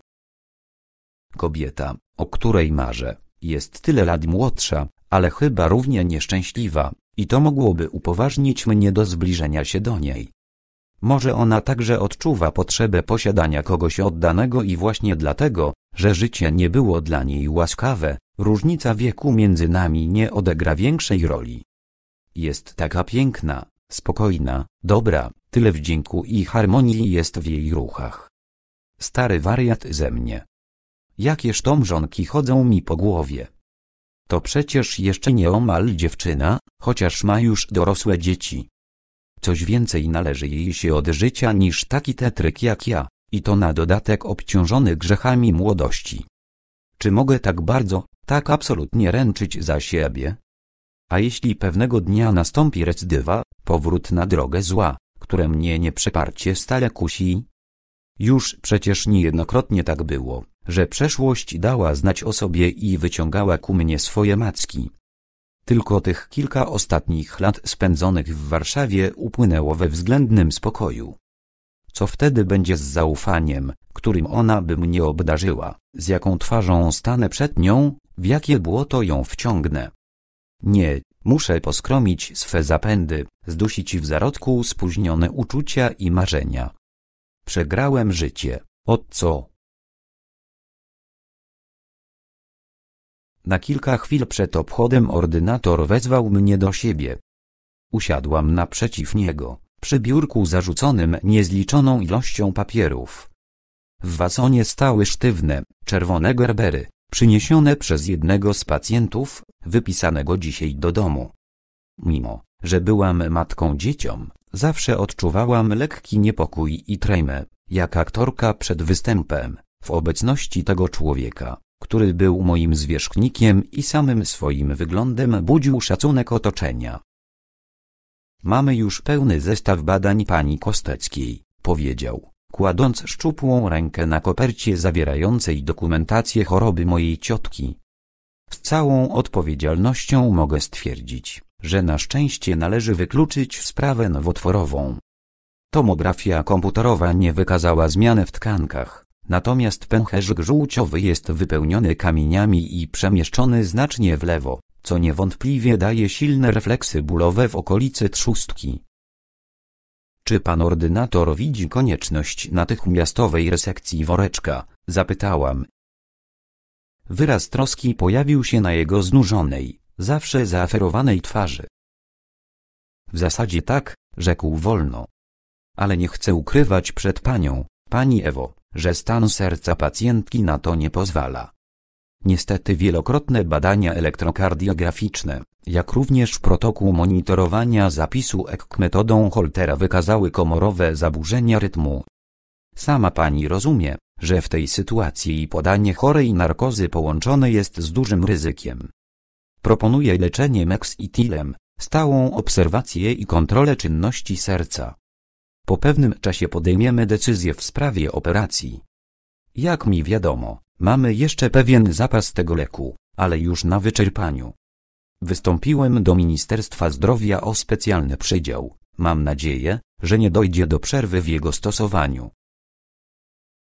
Speaker 2: Kobieta, o której marzę, jest tyle lat młodsza, ale chyba równie nieszczęśliwa, i to mogłoby upoważnić mnie do zbliżenia się do niej. Może ona także odczuwa potrzebę posiadania kogoś oddanego i właśnie dlatego, że życie nie było dla niej łaskawe, różnica wieku między nami nie odegra większej roli. Jest taka piękna, spokojna, dobra, tyle wdzięku i harmonii jest w jej ruchach. Stary wariat ze mnie. Jakież to mrzonki chodzą mi po głowie. To przecież jeszcze nieomal dziewczyna, chociaż ma już dorosłe dzieci. Coś więcej należy jej się od życia niż taki tetryk jak ja, i to na dodatek obciążony grzechami młodości. Czy mogę tak bardzo, tak absolutnie ręczyć za siebie? A jeśli pewnego dnia nastąpi recydywa, powrót na drogę zła, które mnie nieprzeparcie stale kusi? Już przecież niejednokrotnie tak było że przeszłość dała znać o sobie i wyciągała ku mnie swoje macki. Tylko tych kilka ostatnich lat spędzonych w Warszawie upłynęło we względnym spokoju. Co wtedy będzie z zaufaniem, którym ona by mnie obdarzyła, z jaką twarzą stanę przed nią, w jakie błoto ją wciągnę? Nie, muszę poskromić swe zapędy, zdusić w zarodku spóźnione uczucia i marzenia. Przegrałem życie,
Speaker 1: od co Na
Speaker 2: kilka chwil przed obchodem ordynator wezwał mnie do siebie. Usiadłam naprzeciw niego, przy biurku zarzuconym niezliczoną ilością papierów. W wasonie stały sztywne, czerwone gerbery, przyniesione przez jednego z pacjentów, wypisanego dzisiaj do domu. Mimo, że byłam matką dzieciom, zawsze odczuwałam lekki niepokój i tremę, jak aktorka przed występem, w obecności tego człowieka który był moim zwierzchnikiem i samym swoim wyglądem budził szacunek otoczenia. Mamy już pełny zestaw badań pani Kosteckiej, powiedział, kładąc szczupłą rękę na kopercie zawierającej dokumentację choroby mojej ciotki. Z całą odpowiedzialnością mogę stwierdzić, że na szczęście należy wykluczyć sprawę nowotworową. Tomografia komputerowa nie wykazała zmiany w tkankach Natomiast pęcherz żółciowy jest wypełniony kamieniami i przemieszczony znacznie w lewo, co niewątpliwie daje silne refleksy bólowe w okolicy trzustki. Czy pan ordynator widzi konieczność natychmiastowej resekcji woreczka? Zapytałam. Wyraz troski pojawił się na jego znużonej, zawsze zaaferowanej twarzy. W zasadzie tak, rzekł wolno. Ale nie chcę ukrywać przed panią, pani Ewo, że stan serca pacjentki na to nie pozwala. Niestety wielokrotne badania elektrokardiograficzne, jak również protokół monitorowania zapisu EKG metodą Holtera wykazały komorowe zaburzenia rytmu. Sama pani rozumie, że w tej sytuacji podanie chorej narkozy połączone jest z dużym ryzykiem. Proponuje leczenie TILEM, stałą obserwację i kontrolę czynności serca. Po pewnym czasie podejmiemy decyzję w sprawie operacji. Jak mi wiadomo, mamy jeszcze pewien zapas tego leku, ale już na wyczerpaniu. Wystąpiłem do Ministerstwa Zdrowia o specjalny przydział. Mam nadzieję, że nie dojdzie do przerwy w jego stosowaniu.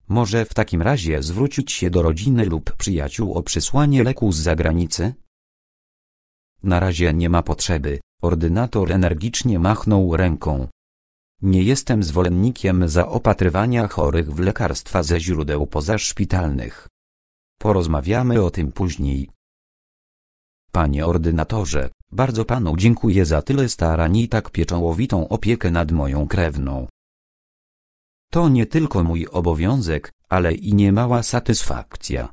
Speaker 2: Może w takim razie zwrócić się do rodziny lub przyjaciół o przysłanie leku z zagranicy? Na razie nie ma potrzeby, ordynator energicznie machnął ręką, nie jestem zwolennikiem zaopatrywania chorych w lekarstwa ze źródeł pozaszpitalnych. Porozmawiamy o tym później. Panie ordynatorze, bardzo panu dziękuję za tyle starań i tak pieczołowitą opiekę nad moją krewną. To nie tylko mój obowiązek, ale i niemała satysfakcja.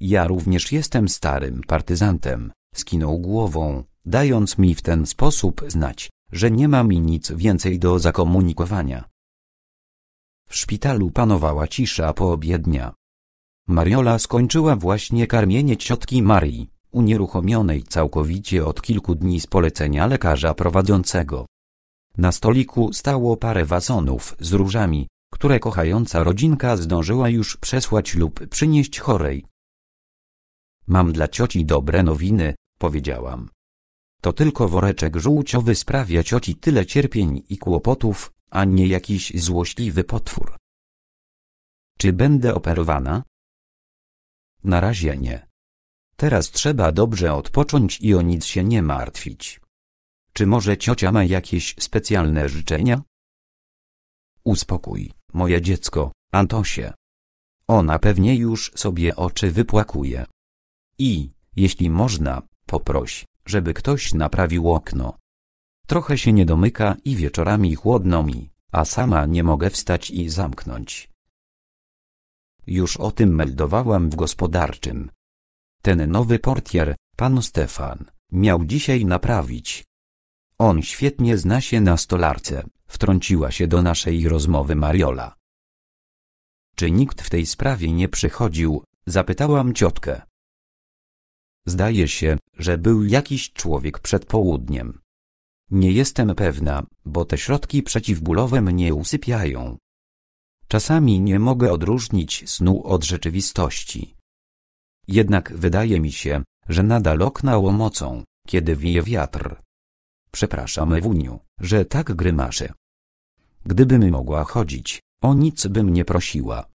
Speaker 2: Ja również jestem starym partyzantem, skinął głową, dając mi w ten sposób znać, że nie ma mi nic więcej do zakomunikowania. W szpitalu panowała cisza po obiednia. Mariola skończyła właśnie karmienie ciotki Marii, unieruchomionej całkowicie od kilku dni z polecenia lekarza prowadzącego. Na stoliku stało parę wazonów z różami, które kochająca rodzinka zdążyła już przesłać lub przynieść chorej. Mam dla cioci dobre nowiny, powiedziałam. To tylko woreczek żółciowy sprawia cioci tyle cierpień i kłopotów, a nie jakiś złośliwy potwór. Czy będę operowana? Na razie nie. Teraz trzeba dobrze odpocząć i o nic się nie martwić. Czy może ciocia ma jakieś specjalne życzenia? Uspokój, moje dziecko, Antosie. Ona pewnie już sobie oczy wypłakuje. I, jeśli można, poproś, żeby ktoś naprawił okno. Trochę się nie domyka i wieczorami chłodno mi, a sama nie mogę wstać i zamknąć. Już o tym meldowałam w gospodarczym. Ten nowy portier, pan Stefan, miał dzisiaj naprawić. On świetnie zna się na stolarce, wtrąciła się do naszej rozmowy Mariola. Czy nikt w tej sprawie nie przychodził? Zapytałam ciotkę. Zdaje się, że był jakiś człowiek przed południem. Nie jestem pewna, bo te środki przeciwbólowe mnie usypiają. Czasami nie mogę odróżnić snu od rzeczywistości. Jednak wydaje mi się, że nadal okna łomocą, kiedy wieje wiatr. Przepraszam, Ewuniu, że tak grymaszę. Gdybym mogła chodzić, o nic bym nie prosiła.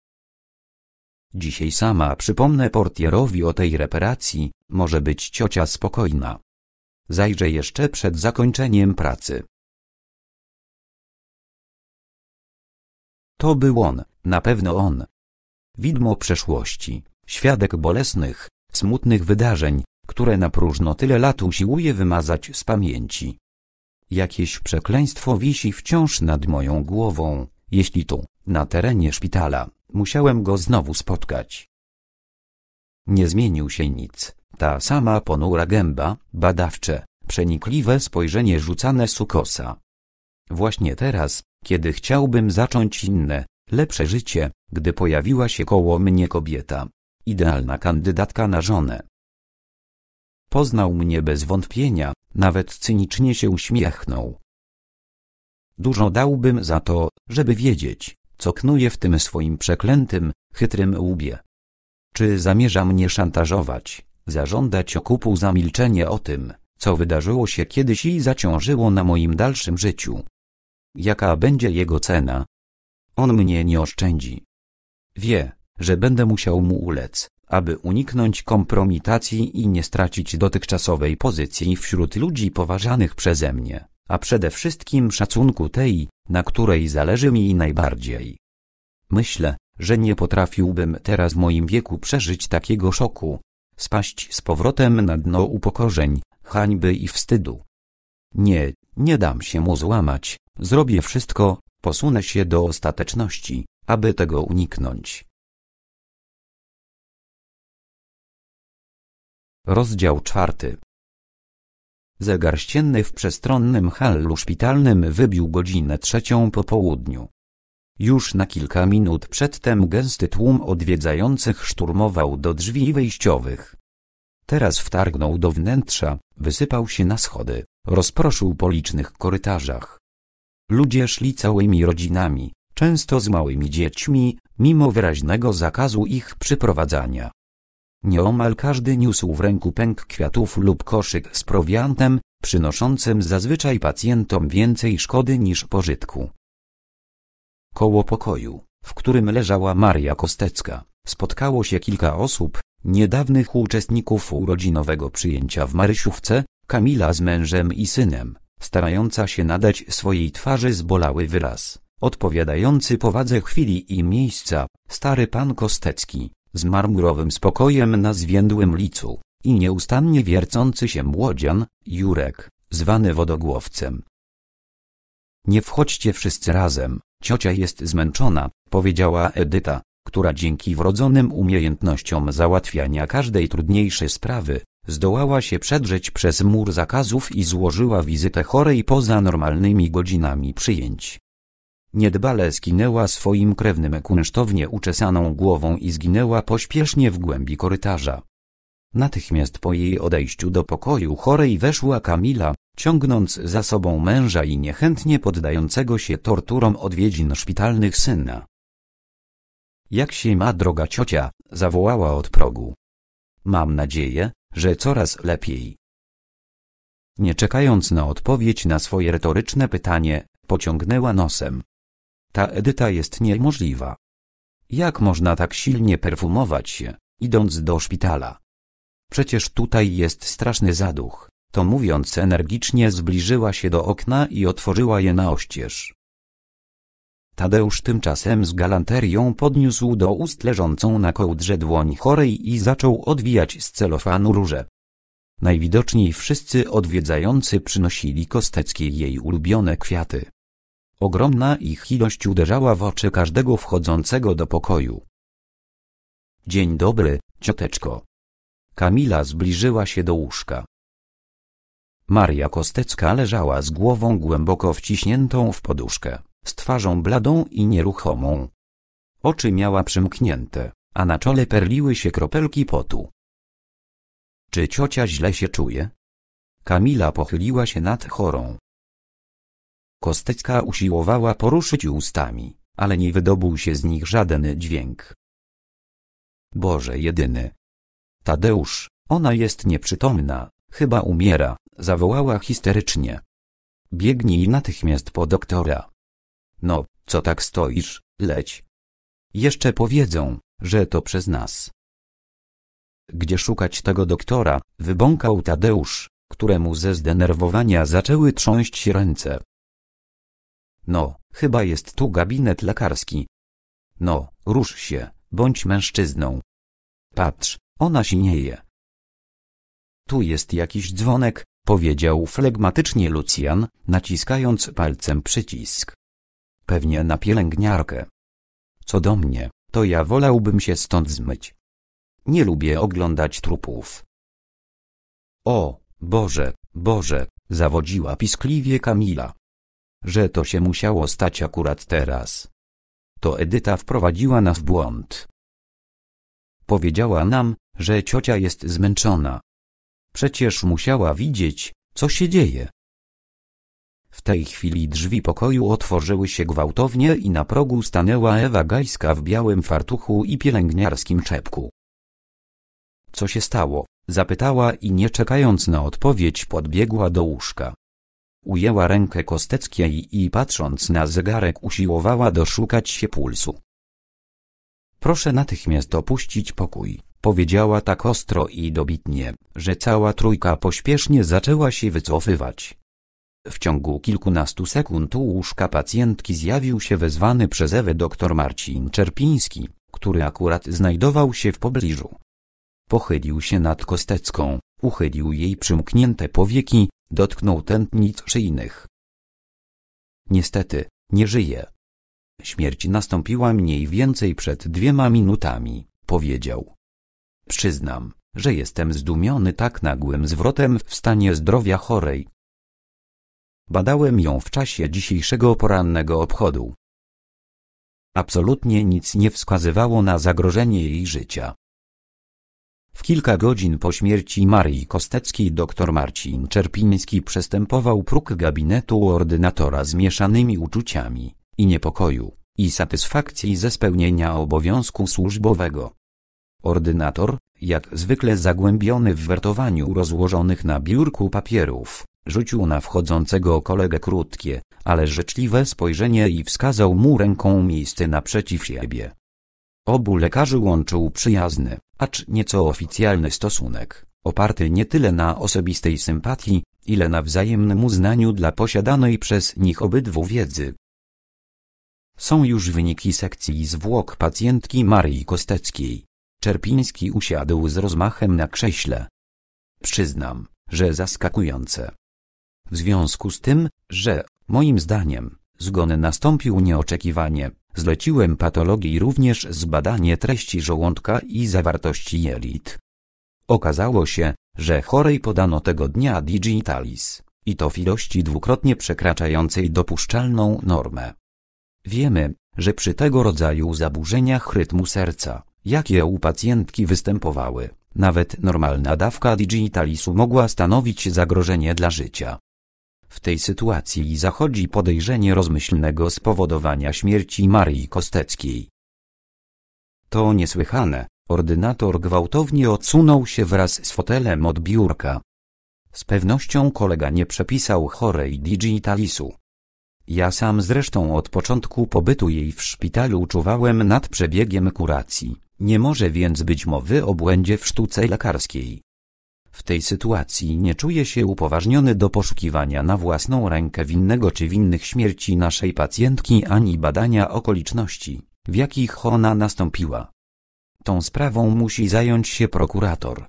Speaker 2: Dzisiaj sama przypomnę portierowi o tej reparacji, może być ciocia spokojna. Zajrzę jeszcze przed zakończeniem pracy.
Speaker 1: To był on, na pewno on.
Speaker 2: Widmo przeszłości, świadek bolesnych, smutnych wydarzeń, które na próżno tyle lat usiłuje wymazać z pamięci. Jakieś przekleństwo wisi wciąż nad moją głową, jeśli tu, na terenie szpitala, Musiałem go znowu spotkać. Nie zmienił się nic, ta sama ponura gęba, badawcze, przenikliwe spojrzenie rzucane sukosa. Właśnie teraz, kiedy chciałbym zacząć inne, lepsze życie, gdy pojawiła się koło mnie kobieta. Idealna kandydatka na żonę. Poznał mnie bez wątpienia, nawet cynicznie się uśmiechnął. Dużo dałbym za to, żeby wiedzieć, co knuje w tym swoim przeklętym, chytrym łbie. Czy zamierza mnie szantażować, zażądać okupu za milczenie o tym, co wydarzyło się kiedyś i zaciążyło na moim dalszym życiu? Jaka będzie jego cena? On mnie nie oszczędzi. Wie, że będę musiał mu ulec, aby uniknąć kompromitacji i nie stracić dotychczasowej pozycji wśród ludzi poważanych przeze mnie, a przede wszystkim szacunku tej, na której zależy mi najbardziej. Myślę, że nie potrafiłbym teraz w moim wieku przeżyć takiego szoku, spaść z powrotem na dno upokorzeń, hańby i wstydu. Nie, nie dam się mu złamać, zrobię wszystko, posunę się do ostateczności, aby tego uniknąć. Rozdział czwarty Zegar ścienny w przestronnym hallu szpitalnym wybił godzinę trzecią po południu. Już na kilka minut przedtem gęsty tłum odwiedzających szturmował do drzwi wejściowych. Teraz wtargnął do wnętrza, wysypał się na schody, rozproszył po licznych korytarzach. Ludzie szli całymi rodzinami, często z małymi dziećmi, mimo wyraźnego zakazu ich przyprowadzania. Nieomal każdy niósł w ręku pęk kwiatów lub koszyk z prowiantem, przynoszącym zazwyczaj pacjentom więcej szkody niż pożytku. Koło pokoju, w którym leżała Maria Kostecka, spotkało się kilka osób, niedawnych uczestników urodzinowego przyjęcia w Marysiówce, Kamila z mężem i synem, starająca się nadać swojej twarzy zbolały wyraz, odpowiadający powadze chwili i miejsca, stary pan Kostecki, z marmurowym spokojem na zwiędłym licu, i nieustannie wiercący się młodzian, Jurek, zwany wodogłowcem. Nie wchodźcie wszyscy razem, ciocia jest zmęczona, powiedziała Edyta, która dzięki wrodzonym umiejętnościom załatwiania każdej trudniejszej sprawy, zdołała się przedrzeć przez mur zakazów i złożyła wizytę chorej poza normalnymi godzinami przyjęć. Niedbale skinęła swoim krewnym kunsztownie uczesaną głową i zginęła pośpiesznie w głębi korytarza. Natychmiast po jej odejściu do pokoju chorej weszła Kamila, ciągnąc za sobą męża i niechętnie poddającego się torturom odwiedzin szpitalnych syna. Jak się ma droga ciocia, zawołała od progu. Mam nadzieję, że coraz lepiej. Nie czekając na odpowiedź na swoje retoryczne pytanie, pociągnęła nosem. Ta Edyta jest niemożliwa. Jak można tak silnie perfumować się, idąc do szpitala? Przecież tutaj jest straszny zaduch. To mówiąc energicznie zbliżyła się do okna i otworzyła je na oścież. Tadeusz tymczasem z galanterią podniósł do ust leżącą na kołdrze dłoń chorej i zaczął odwijać z celofanu róże. Najwidoczniej wszyscy odwiedzający przynosili kosteckie jej ulubione kwiaty. Ogromna ich ilość uderzała w oczy każdego wchodzącego do pokoju. Dzień dobry, cioteczko. Kamila zbliżyła się do łóżka. Maria Kostecka leżała z głową głęboko wciśniętą w poduszkę, z twarzą bladą i nieruchomą. Oczy miała przymknięte, a na czole perliły się kropelki potu. Czy ciocia źle się czuje? Kamila pochyliła się nad chorą, Kostecka usiłowała poruszyć ustami, ale nie wydobył się z nich żaden dźwięk. Boże jedyny. Tadeusz, ona jest nieprzytomna, chyba umiera, zawołała histerycznie. Biegnij natychmiast po doktora. No, co tak stoisz, leć. Jeszcze powiedzą, że to przez nas. Gdzie szukać tego doktora, wybąkał Tadeusz, któremu ze zdenerwowania zaczęły trząść ręce. No, chyba jest tu gabinet lekarski. No, rusz się, bądź mężczyzną. Patrz, ona silnieje. Tu jest jakiś dzwonek, powiedział flegmatycznie Lucian, naciskając palcem przycisk. Pewnie na pielęgniarkę. Co do mnie, to ja wolałbym się stąd zmyć. Nie lubię oglądać trupów. O, Boże, Boże, zawodziła piskliwie Kamila że to się musiało stać akurat teraz. To Edyta wprowadziła nas w błąd. Powiedziała nam, że ciocia jest zmęczona. Przecież musiała widzieć, co się dzieje. W tej chwili drzwi pokoju otworzyły się gwałtownie i na progu stanęła Ewa Gajska w białym fartuchu i pielęgniarskim czepku. Co się stało? zapytała i nie czekając na odpowiedź podbiegła do łóżka. Ujęła rękę Kosteckiej i, i patrząc na zegarek usiłowała doszukać się pulsu. Proszę natychmiast opuścić pokój, powiedziała tak ostro i dobitnie, że cała trójka pośpiesznie zaczęła się wycofywać. W ciągu kilkunastu sekund u łóżka pacjentki zjawił się wezwany przez Ewę dr Marcin Czerpiński, który akurat znajdował się w pobliżu. Pochylił się nad Kostecką, Uchylił jej przymknięte powieki, dotknął tętnic szyjnych. Niestety, nie żyje. Śmierć nastąpiła mniej więcej przed dwiema minutami, powiedział. Przyznam, że jestem zdumiony tak nagłym zwrotem w stanie zdrowia chorej. Badałem ją w czasie dzisiejszego porannego obchodu. Absolutnie nic nie wskazywało na zagrożenie jej życia. W kilka godzin po śmierci Marii Kosteckiej dr Marcin Czerpiński przestępował próg gabinetu ordynatora z mieszanymi uczuciami i niepokoju i satysfakcji ze spełnienia obowiązku służbowego. Ordynator, jak zwykle zagłębiony w wertowaniu rozłożonych na biurku papierów, rzucił na wchodzącego kolegę krótkie, ale życzliwe spojrzenie i wskazał mu ręką miejsce naprzeciw siebie. Obu lekarzy łączył przyjazny, acz nieco oficjalny stosunek, oparty nie tyle na osobistej sympatii, ile na wzajemnym uznaniu dla posiadanej przez nich obydwu wiedzy. Są już wyniki sekcji zwłok pacjentki Marii Kosteckiej. Czerpiński usiadł z rozmachem na krześle. Przyznam, że zaskakujące. W związku z tym, że, moim zdaniem, zgon nastąpił nieoczekiwanie, Zleciłem patologii również zbadanie treści żołądka i zawartości jelit. Okazało się, że chorej podano tego dnia digitalis, i to w ilości dwukrotnie przekraczającej dopuszczalną normę. Wiemy, że przy tego rodzaju zaburzeniach rytmu serca, jakie u pacjentki występowały, nawet normalna dawka digitalisu mogła stanowić zagrożenie dla życia. W tej sytuacji zachodzi podejrzenie rozmyślnego spowodowania śmierci Marii Kosteckiej. To niesłychane, ordynator gwałtownie odsunął się wraz z fotelem od biurka. Z pewnością kolega nie przepisał chorej digitalisu. Ja sam zresztą od początku pobytu jej w szpitalu czuwałem nad przebiegiem kuracji, nie może więc być mowy o błędzie w sztuce lekarskiej. W tej sytuacji nie czuje się upoważniony do poszukiwania na własną rękę winnego czy winnych śmierci naszej pacjentki ani badania okoliczności, w jakich ona nastąpiła. Tą sprawą musi zająć się prokurator.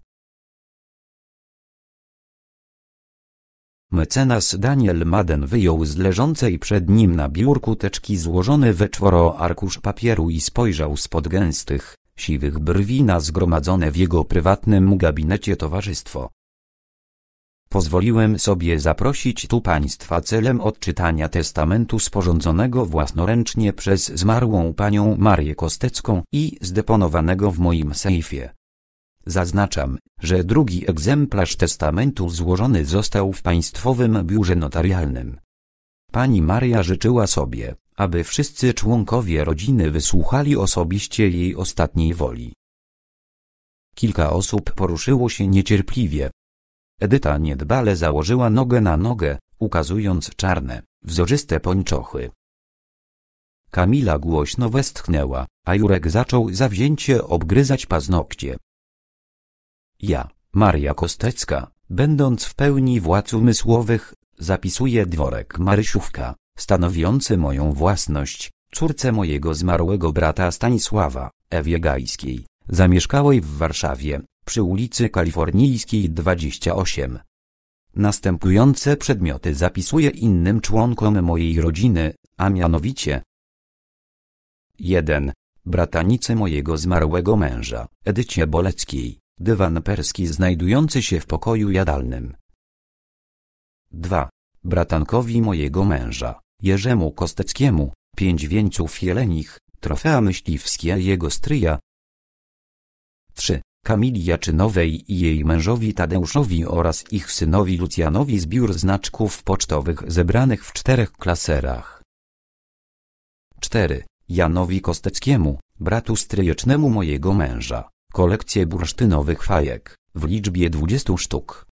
Speaker 2: Mecenas Daniel Maden wyjął z leżącej przed nim na biurku teczki złożony we czworo arkusz papieru i spojrzał spod gęstych, siwych brwi na zgromadzone w jego prywatnym gabinecie towarzystwo. Pozwoliłem sobie zaprosić tu Państwa celem odczytania testamentu sporządzonego własnoręcznie przez zmarłą panią Marię Kostecką i zdeponowanego w moim sejfie. Zaznaczam, że drugi egzemplarz testamentu złożony został w Państwowym Biurze Notarialnym. Pani Maria życzyła sobie, aby wszyscy członkowie rodziny wysłuchali osobiście jej ostatniej woli. Kilka osób poruszyło się niecierpliwie. Edyta niedbale założyła nogę na nogę, ukazując czarne, wzorzyste pończochy. Kamila głośno westchnęła, a Jurek zaczął zawzięcie obgryzać paznokcie. Ja, Maria Kostecka, będąc w pełni władz umysłowych, zapisuję dworek Marysiówka stanowiący moją własność, córce mojego zmarłego brata Stanisława, Ewie Gajskiej, zamieszkałej w Warszawie, przy ulicy Kalifornijskiej 28. Następujące przedmioty zapisuję innym członkom mojej rodziny, a mianowicie 1. Bratanicy mojego zmarłego męża, Edycie Boleckiej, dywan perski znajdujący się w pokoju jadalnym. 2 bratankowi mojego męża, Jerzemu Kosteckiemu, pięć wieńców jelenich, trofea myśliwskie jego stryja. 3. Kamili Jaczynowej i jej mężowi Tadeuszowi oraz ich synowi Lucjanowi zbiór znaczków pocztowych zebranych w czterech klaserach. 4. Janowi Kosteckiemu, bratu stryjecznemu mojego męża, kolekcję bursztynowych fajek, w liczbie 20 sztuk.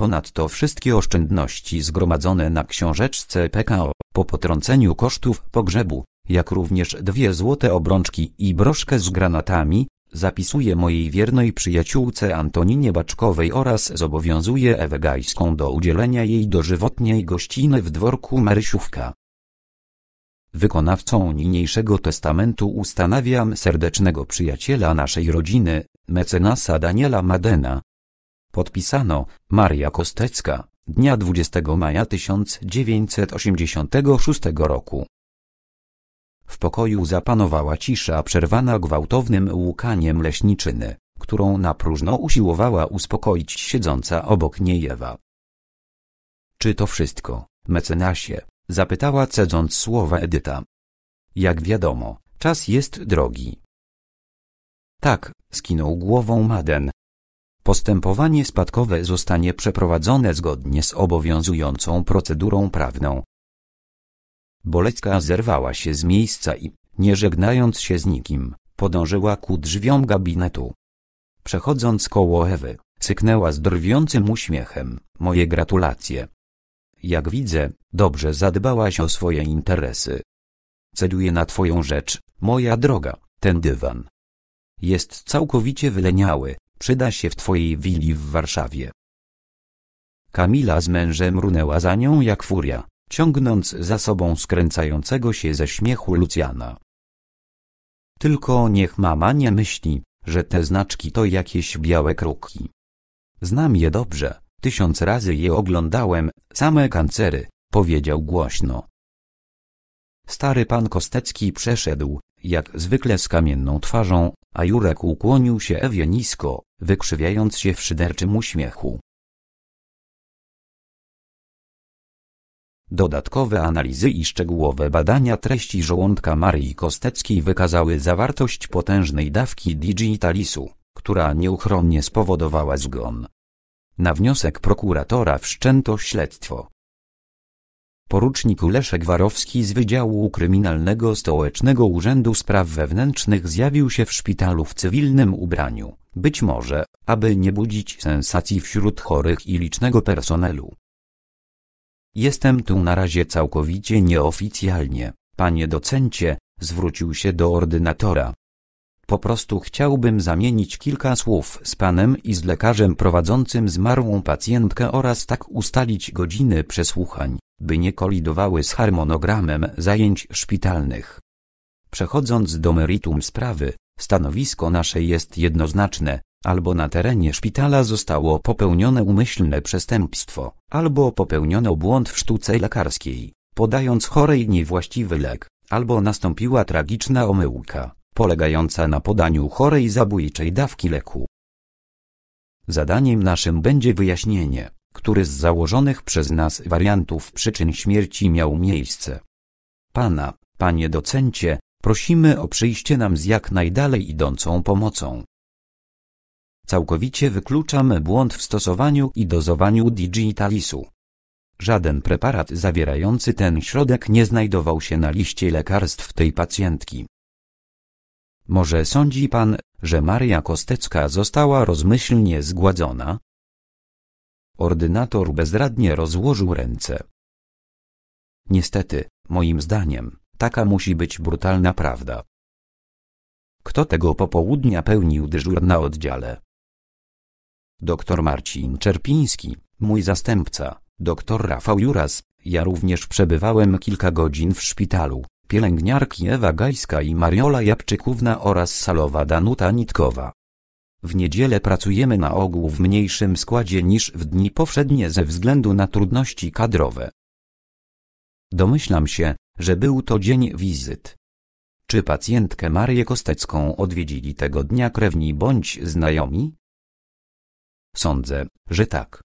Speaker 2: Ponadto wszystkie oszczędności zgromadzone na książeczce PKO po potrąceniu kosztów pogrzebu, jak również dwie złote obrączki i broszkę z granatami, zapisuje mojej wiernej przyjaciółce Antoninie Baczkowej oraz zobowiązuje Ewę Gajską do udzielenia jej dożywotniej gościny w dworku Marysiówka. Wykonawcą niniejszego testamentu ustanawiam serdecznego przyjaciela naszej rodziny, mecenasa Daniela Madena, Podpisano Maria Kostecka dnia 20 maja 1986 roku. W pokoju zapanowała cisza przerwana gwałtownym łukaniem leśniczyny, którą na próżno usiłowała uspokoić siedząca obok niej Ewa. Czy to wszystko, mecenasie? zapytała cedząc słowa Edyta. Jak wiadomo, czas jest drogi. Tak, skinął głową Maden, Postępowanie spadkowe zostanie przeprowadzone zgodnie z obowiązującą procedurą prawną. Bolecka zerwała się z miejsca i, nie żegnając się z nikim, podążyła ku drzwiom gabinetu. Przechodząc koło Ewy, cyknęła z drwiącym uśmiechem, moje gratulacje. Jak widzę, dobrze zadbałaś o swoje interesy. Ceduję na twoją rzecz, moja droga, ten dywan. Jest całkowicie wyleniały, Przyda się w twojej willi w Warszawie. Kamila z mężem runęła za nią jak furia, ciągnąc za sobą skręcającego się ze śmiechu Lucjana. Tylko niech mama nie myśli, że te znaczki to jakieś białe kruki. Znam je dobrze, tysiąc razy je oglądałem, same kancery, powiedział głośno. Stary pan Kostecki przeszedł, jak zwykle z kamienną twarzą, a Jurek ukłonił się Ewie nisko, wykrzywiając się w szyderczym uśmiechu.
Speaker 1: Dodatkowe analizy
Speaker 2: i szczegółowe badania treści żołądka Marii Kosteckiej wykazały zawartość potężnej dawki digitalisu, która nieuchronnie spowodowała zgon. Na wniosek prokuratora wszczęto śledztwo. Porucznik Leszek Warowski z Wydziału Kryminalnego Stołecznego Urzędu Spraw Wewnętrznych zjawił się w szpitalu w cywilnym ubraniu. Być może, aby nie budzić sensacji wśród chorych i licznego personelu. Jestem tu na razie całkowicie nieoficjalnie, panie docencie, zwrócił się do ordynatora. Po prostu chciałbym zamienić kilka słów z panem i z lekarzem prowadzącym zmarłą pacjentkę oraz tak ustalić godziny przesłuchań, by nie kolidowały z harmonogramem zajęć szpitalnych. Przechodząc do meritum sprawy, Stanowisko nasze jest jednoznaczne, albo na terenie szpitala zostało popełnione umyślne przestępstwo, albo popełniono błąd w sztuce lekarskiej, podając chorej niewłaściwy lek, albo nastąpiła tragiczna omyłka, polegająca na podaniu chorej zabójczej dawki leku. Zadaniem naszym będzie wyjaśnienie, który z założonych przez nas wariantów przyczyn śmierci miał miejsce. Pana, panie docencie, Prosimy o przyjście nam z jak najdalej idącą pomocą. Całkowicie wykluczam błąd w stosowaniu i dozowaniu digitalisu. Żaden preparat zawierający ten środek nie znajdował się na liście lekarstw tej pacjentki. Może sądzi pan, że Maria Kostecka została rozmyślnie zgładzona? Ordynator bezradnie rozłożył ręce. Niestety, moim zdaniem, Taka musi być brutalna prawda. Kto tego popołudnia pełnił dyżur na oddziale? Doktor Marcin Czerpiński, mój zastępca, doktor Rafał Juras, ja również przebywałem kilka godzin w szpitalu, pielęgniarki Ewa Gajska i Mariola Jabczykówna oraz salowa Danuta Nitkowa. W niedzielę pracujemy na ogół w mniejszym składzie niż w dni powszednie ze względu na trudności kadrowe. Domyślam się, że był to dzień wizyt. Czy pacjentkę Marię Kostecką odwiedzili tego dnia krewni bądź znajomi? Sądzę, że tak.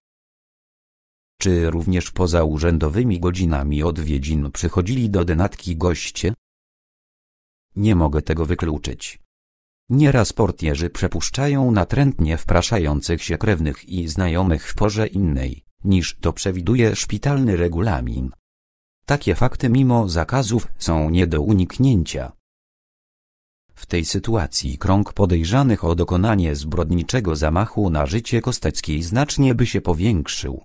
Speaker 2: Czy również poza urzędowymi godzinami odwiedzin przychodzili do denatki goście? Nie mogę tego wykluczyć. Nieraz portierzy przepuszczają natrętnie wpraszających się krewnych i znajomych w porze innej, niż to przewiduje szpitalny regulamin. Takie fakty mimo zakazów są nie do uniknięcia. W tej sytuacji krąg podejrzanych o dokonanie zbrodniczego zamachu na życie Kosteckiej znacznie by się powiększył.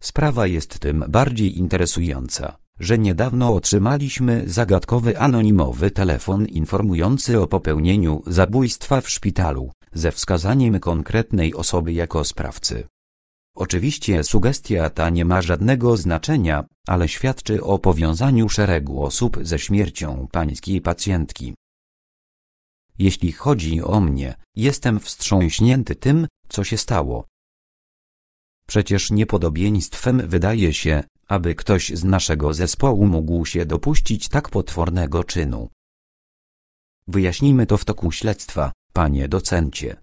Speaker 2: Sprawa jest tym bardziej interesująca, że niedawno otrzymaliśmy zagadkowy anonimowy telefon informujący o popełnieniu zabójstwa w szpitalu, ze wskazaniem konkretnej osoby jako sprawcy. Oczywiście sugestia ta nie ma żadnego znaczenia, ale świadczy o powiązaniu szeregu osób ze śmiercią pańskiej pacjentki. Jeśli chodzi o mnie, jestem wstrząśnięty tym, co się stało. Przecież niepodobieństwem wydaje się, aby ktoś z naszego zespołu mógł się dopuścić tak potwornego czynu. Wyjaśnijmy to w toku śledztwa, panie docencie.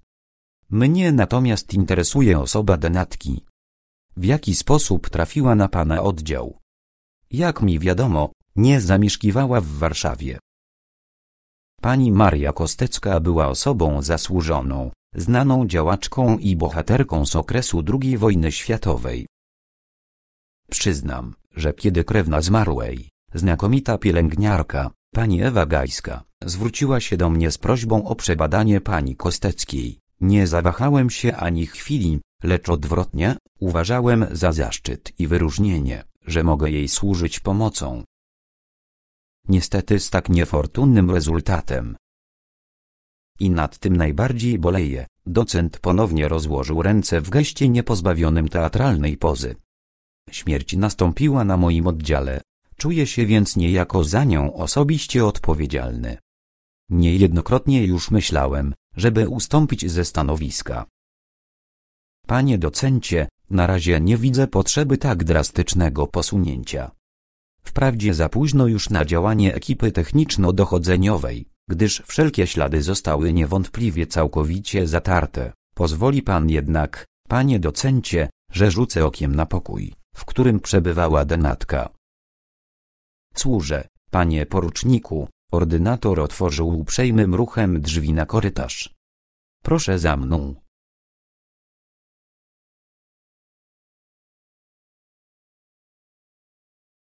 Speaker 2: Mnie natomiast interesuje osoba denatki. W jaki sposób trafiła na pana oddział? Jak mi wiadomo, nie zamieszkiwała w Warszawie. Pani Maria Kostecka była osobą zasłużoną, znaną działaczką i bohaterką z okresu II wojny światowej. Przyznam, że kiedy krewna zmarłej, znakomita pielęgniarka, pani Ewa Gajska, zwróciła się do mnie z prośbą o przebadanie pani Kosteckiej, nie zawahałem się ani chwili, lecz odwrotnie, uważałem za zaszczyt i wyróżnienie, że mogę jej służyć pomocą. Niestety z tak niefortunnym rezultatem. I nad tym najbardziej boleje. docent ponownie rozłożył ręce w geście niepozbawionym teatralnej pozy. Śmierć nastąpiła na moim oddziale, czuję się więc niejako za nią osobiście odpowiedzialny. Niejednokrotnie już myślałem, żeby ustąpić ze stanowiska. Panie docencie, na razie nie widzę potrzeby tak drastycznego posunięcia. Wprawdzie za późno już na działanie ekipy techniczno-dochodzeniowej, gdyż wszelkie ślady zostały niewątpliwie całkowicie zatarte. Pozwoli pan jednak, panie docencie, że rzucę okiem na pokój, w którym przebywała denatka. Służę, panie poruczniku, Ordynator otworzył uprzejmym
Speaker 1: ruchem drzwi na korytarz. Proszę za mną.